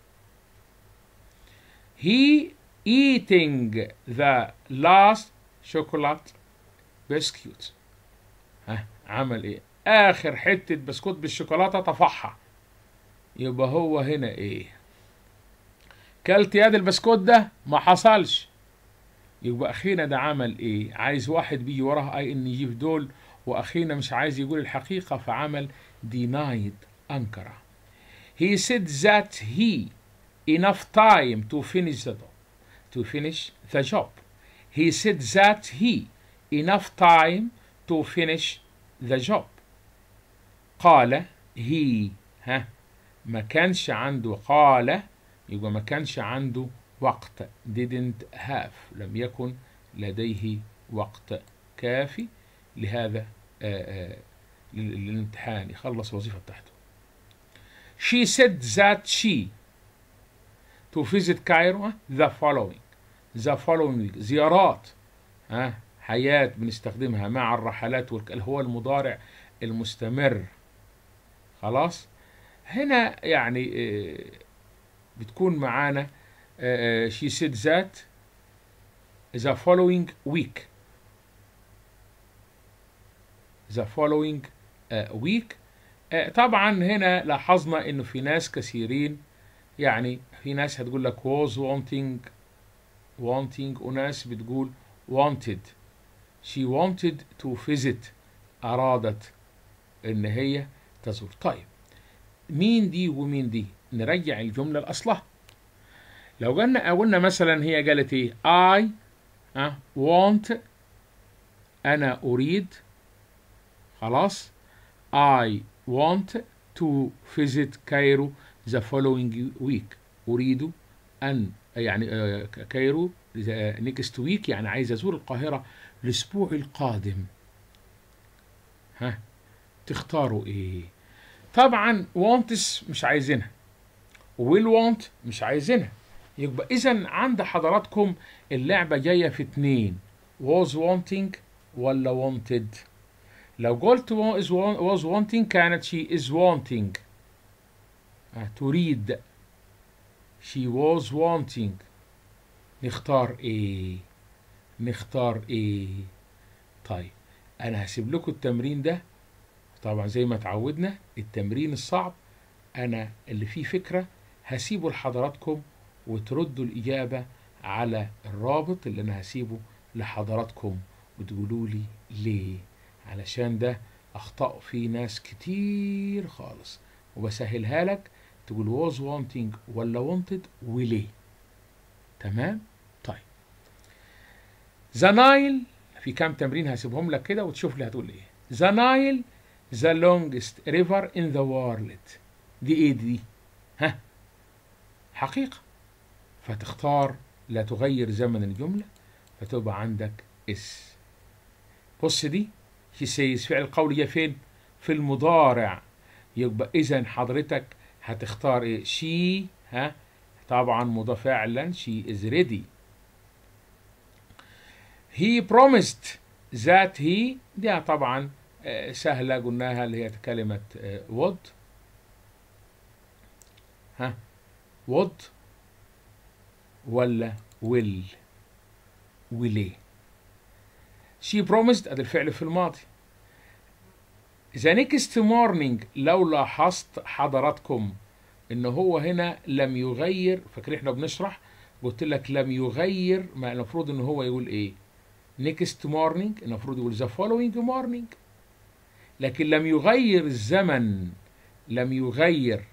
he eating the last chocolate biscuit ها عمل ايه اخر حتة بسكوت بالشوكولاتة طفحها يبقى هو هنا ايه كلت ياد البسكوت ده ما حصلش يبقى اخينا ده عمل ايه عايز واحد بيجي وراه اي ان يجيب دول واخينا مش عايز يقول الحقيقة فعمل denied انكره he said that he enough time to finish the job. To finish the job. He said that he enough time to finish the job. قال he ها ما كانش عنده قال يبقى ما كانش عنده وقت didn't have لم يكن لديه وقت كافي لهذا للامتحان يخلص الوظيفة بتاعته she said that she to visit Cairo eh? the following the following week. زيارات ها eh? حياة بنستخدمها مع الرحلات اللي هو المضارع المستمر خلاص هنا يعني آه، بتكون معانا آه، آه، she said that the following week the following week طبعا هنا لاحظنا انه في ناس كثيرين يعني في ناس هتقول لك was wanting wanting وناس بتقول wanted she wanted to visit أرادت إن هي تزور طيب مين دي ومين دي نرجع الجملة لأصلها لو جالنا قلنا مثلا هي قالت ايه I آه، want أنا أريد خلاص I want to visit Cairo the following week أريد أن يعني آه، كايرو نيكست ويك يعني عايز أزور القاهرة الأسبوع القادم ها تختاروا إيه طبعا وانتس مش عايزينها ويل وانت مش عايزينها يبقى إذا عند حضراتكم اللعبة جاية في اتنين was wanting ولا wanted لو قلت was wanting كانت she is wanting تريد she was wanting نختار ايه نختار ايه طيب انا هسيب لكم التمرين ده طبعا زي ما اتعودنا التمرين الصعب انا اللي فيه فكرة هسيبه لحضراتكم وتردوا الاجابة على الرابط اللي انا هسيبه لحضراتكم وتقولوا لي ليه علشان ده اخطاء فيه ناس كتير خالص وبسهلها لك تقول was wanting ولا wanted وليه تمام طيب the Nile في كام تمرين هسيبهم لك كده وتشوف لي هتقول ايه the Nile the longest river in the world دي ايه دي ها حقيقة فتختار لا تغير زمن الجملة فتبقى عندك اس بص دي هي سيز فعل قولي فين في المضارع يبقى اذا حضرتك هتختار ايه شي ها طبعا مضاف فعلا شي is ready he promised that he دي طبعا آه، سهله قلناها اللي هي كلمه آه، would ها would ولا will وليه she promised ادي الفعل في الماضي ذا نيكست مورنينج لو لاحظت حضراتكم ان هو هنا لم يغير فاكرين احنا بنشرح قلت لك لم يغير ما المفروض ان هو يقول ايه نيكست مورنينج المفروض يقول ذا فولوينج مورنينج لكن لم يغير الزمن لم يغير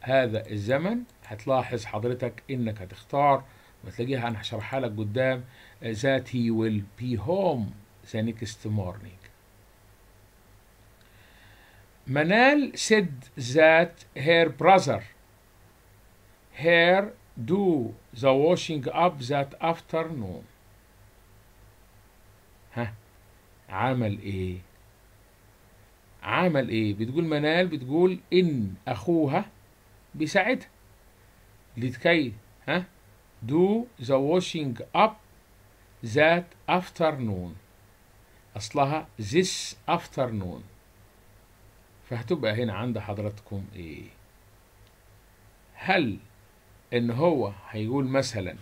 هذا الزمن هتلاحظ حضرتك انك هتختار وتلاقيها هشرحها لك قدام ذات هي ويل بي هوم ذا نيكست مورنينج Manal said that her brother her do the washing up that afternoon ها عمل ايه عمل ايه بتقول منال بتقول ان اخوها بيساعدها لكي ها do the washing up that afternoon اصلها this afternoon فهتبقى هنا عند حضراتكم ايه هل ان هو هيقول مثلا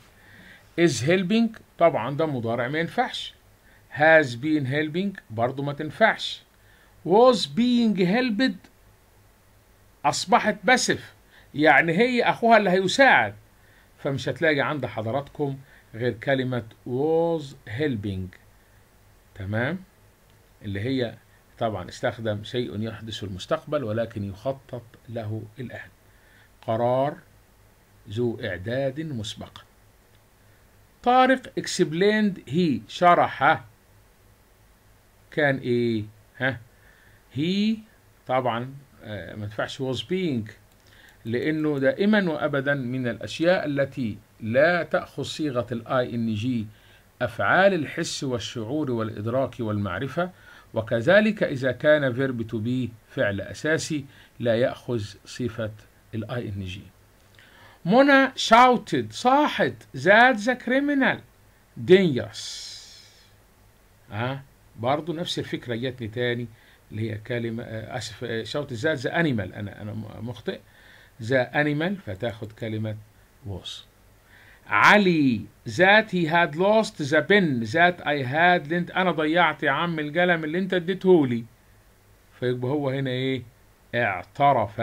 is helping طبعا ده مضارع ما ينفعش has been helping برضه ما تنفعش was being helped اصبحت باسف يعني هي اخوها اللي هيساعد فمش هتلاقي عند حضراتكم غير كلمة was helping تمام اللي هي طبعا استخدم شيء يحدث المستقبل ولكن يخطط له الآن قرار ذو إعداد مسبق طارق اكسبليند هي شرح كان ايه ها هي طبعا آه، ما ينفعش was being لانه دائما وابدا من الاشياء التي لا تاخذ صيغه الاي ان جي افعال الحس والشعور والادراك والمعرفه وكذلك إذا كان فيرب تو بي فعل أساسي لا يأخذ صفة الاي ان جي منى shouted صاحت ذات ذا كريمينال dangerous ها آه، برضه نفس الفكرة جاتني تاني اللي هي كلمة آه، آسف شوت ذات ذا انيمال أنا أنا مخطئ ذا انيمال فتاخد كلمة was علي ذات هي هاد لوست ذا بن ذات اي هاد لنت انا ضيعت يا عم القلم اللي انت اديتهولي فيبقى هو هنا ايه اعترف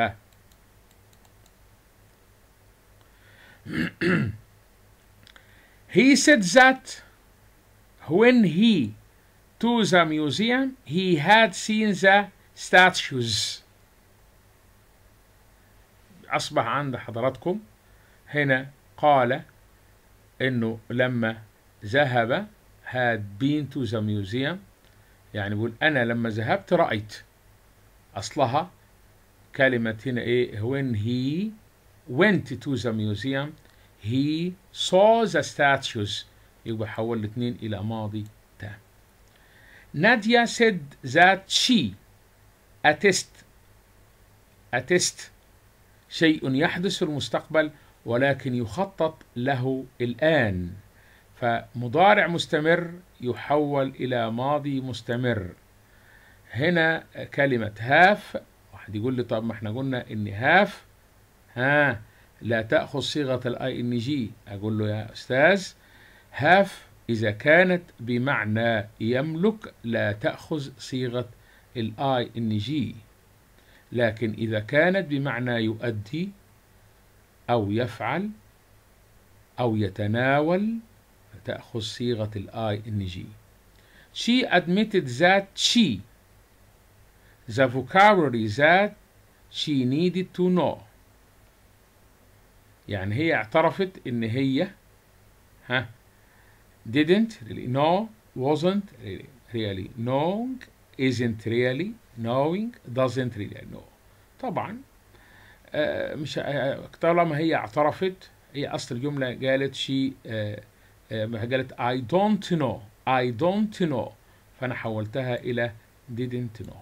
he said that when he to the museum he had seen the statues أصبح عند حضراتكم هنا قال انه لما ذهب had been to the museum يعني بيقول انا لما ذهبت رايت اصلها كلمه هنا ايه when he went to the museum he saw the statues يبقى حول الاثنين الى ماضي تام ناديا said that she attest attest شيء يحدث في المستقبل ولكن يخطط له الآن فمضارع مستمر يحول إلى ماضي مستمر هنا كلمة هاف واحد يقول لي طب ما احنا قلنا إن هاف ها لا تأخذ صيغة الاي ان جي أقول له يا أستاذ هاف إذا كانت بمعنى يملك لا تأخذ صيغة الاي ان جي لكن إذا كانت بمعنى يؤدي أو يفعل أو يتناول تأخذ صيغة الـ ING. She admitted that she the vocabulary that she needed to know يعني هي اعترفت ان هي ها didn't really know wasn't really, really knowing isn't really knowing doesn't really know طبعا آه، مش آه، طالما هي اعترفت هي اصل الجمله قالت شي آه، قالت اي دونت نو اي دونت نو فانا حولتها الى didn't know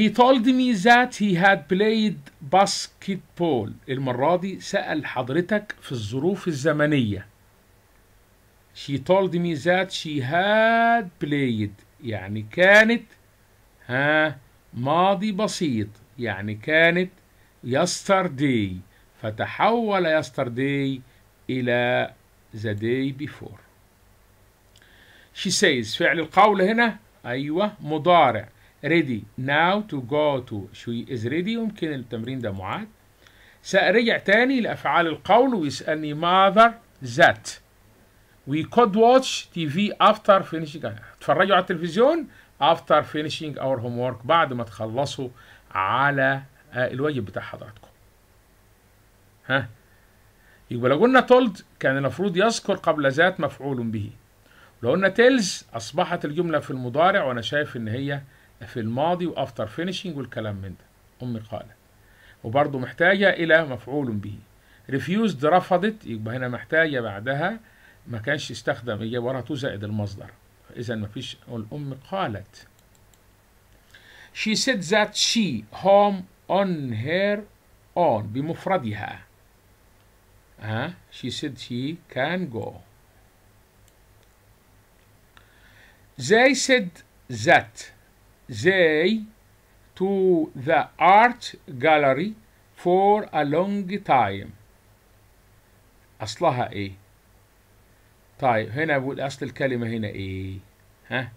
He told me that he had played basketball المرة دي سأل حضرتك في الظروف الزمنية She told me that she had played يعني كانت ها ماضي بسيط يعني كانت yesterday فتحول yesterday إلى the day before she says فعل القول هنا أيوة مضارع ready now to go to she is ready يمكن التمرين ده معاد سأرجع تاني لأفعال القول ويسألني mother that we could watch TV after finishing اتفرجوا على التلفزيون after finishing our homework بعد ما تخلصوا على آه، الواجب بتاع حضراتكم ها يبقى لو قلنا told كان المفروض يذكر قبل ذات مفعول به لو قلنا tells اصبحت الجمله في المضارع وانا شايف ان هي في الماضي وافتر فينيشنج والكلام من ده امي قالت وبرضه محتاجه الى مفعول به ريفيوزد رفضت يبقى هنا محتاجه بعدها ما كانش استخدم اجابه ورا تو زائد المصدر إذا ما فيش الام قالت She said that she home on her own بمفردها ها she said she can go they said that they to the art gallery for a long time أصلها إيه طيب هنا بقول اصل الكلمه هنا ايه ها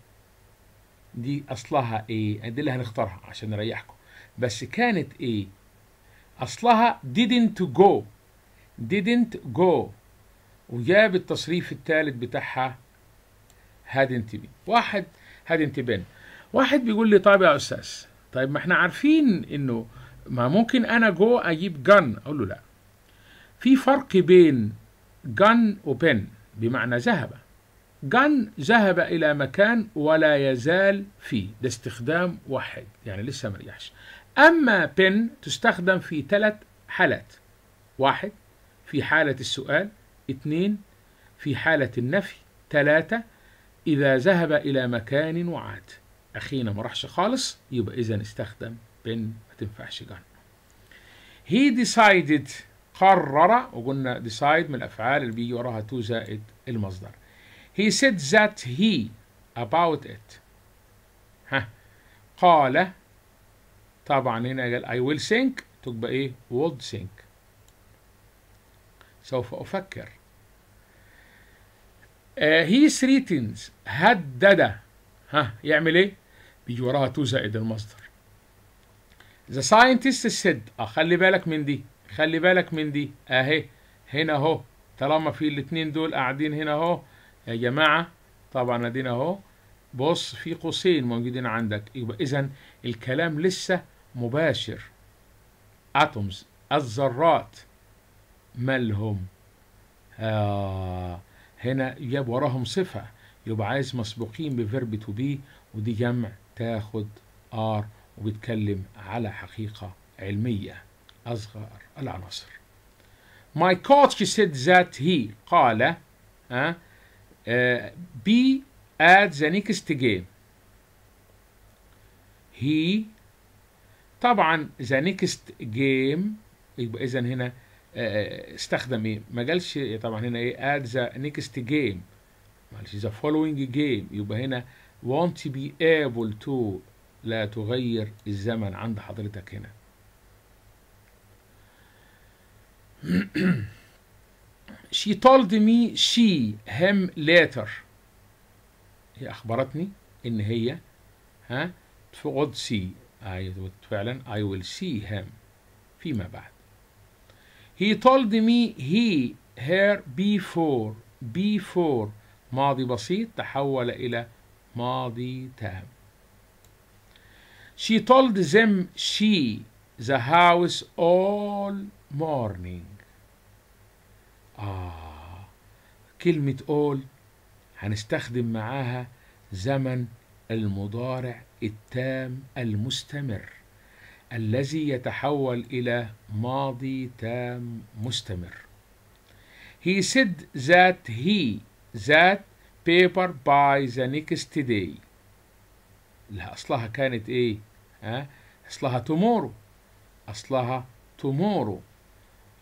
دي اصلها ايه دي اللي هنختارها عشان نريحكم بس كانت ايه اصلها didn't go didn't go وجاب التصريف الثالث بتاعها hadn't been واحد hadn't been واحد بيقول لي طيب يا استاذ طيب ما احنا عارفين انه ما ممكن انا جو اجيب جن اقول له لا في فرق بين جن وبن بمعنى ذهب جان ذهب إلى مكان ولا يزال فيه ده استخدام واحد يعني لسه مريحش أما بن تستخدم في ثلاث حالات واحد في حالة السؤال اثنين في حالة النفي ثلاثة إذا ذهب إلى مكان وعاد أخينا ما راحش خالص يبقى إذا استخدم بن ما تنفعش جان He decided قرر وقلنا decide من الأفعال اللي بيجي وراها to زائد المصدر he said that he about it ها قال طبعا هنا قال I will think تبقى إيه would think سوف أفكر uh, he threatens هدد ها يعمل إيه بيجي وراها to زائد المصدر The scientist said آه، خلي بالك من دي خلي بالك من دي اهي هنا اهو طالما في الاتنين دول قاعدين هنا اهو يا جماعه طبعا ادينا اهو بص في قوسين موجودين عندك يبقى اذا الكلام لسه مباشر اتومز الذرات مالهم آه هنا جاب وراهم صفة يبقى عايز مسبوقين بفيرب تو بي ودي جمع تاخد ار وبتكلم على حقيقة علمية أصغر العناصر My coach said that he قال ها آه، آه، uh, be at the next game he طبعا the next game يبقى اذا هنا آه، استخدم ايه ما قالش طبعا هنا ايه اد ذا نيكست جيم معلش ذا فولوينج جيم يبقى هنا won't be able to لا تغير الزمن عند حضرتك هنا she told me she him later هي أخبرتني إن هي ها تقعد see I would فعلا I will see him فيما بعد he told me he her before before ماضي بسيط تحول إلى ماضي تام she told them she the house all morning آه كلمة all هنستخدم معاها زمن المضارع التام المستمر الذي يتحول إلى ماضي تام مستمر He said that he that paper by the next day لا أصلها كانت إيه؟ ها؟ أصلها tomorrow أصلها tomorrow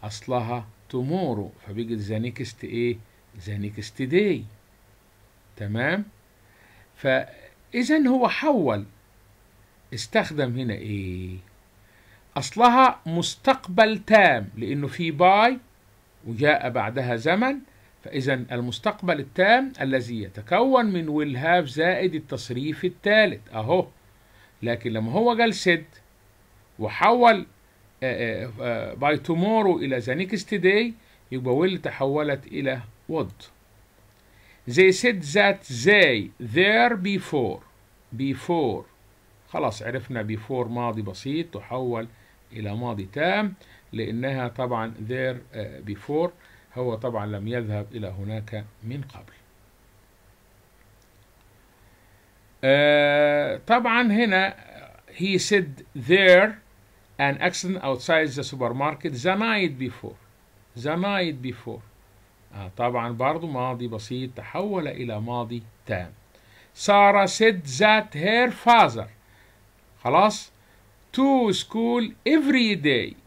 أصلها tomorrow فبيجي ذا نيكست ايه ذا نيكست داي تمام فاذا هو حول استخدم هنا ايه اصلها مستقبل تام لانه في باي وجاء بعدها زمن فاذا المستقبل التام الذي يتكون من will have زائد التصريف الثالث اهو لكن لما هو جال سد وحول باي آه، تومورو آه، آه، إلى ذا نيكست داي يبقى ويل تحولت إلى would they said that they there before before خلاص عرفنا before ماضي بسيط تحول إلى ماضي تام لأنها طبعا there before هو طبعا لم يذهب إلى هناك من قبل طبعا هنا he said there an accident outside the supermarket the night before the night before آه طبعا برضو ماضي بسيط تحول إلى ماضي تام سارة said that her father خلاص to school every day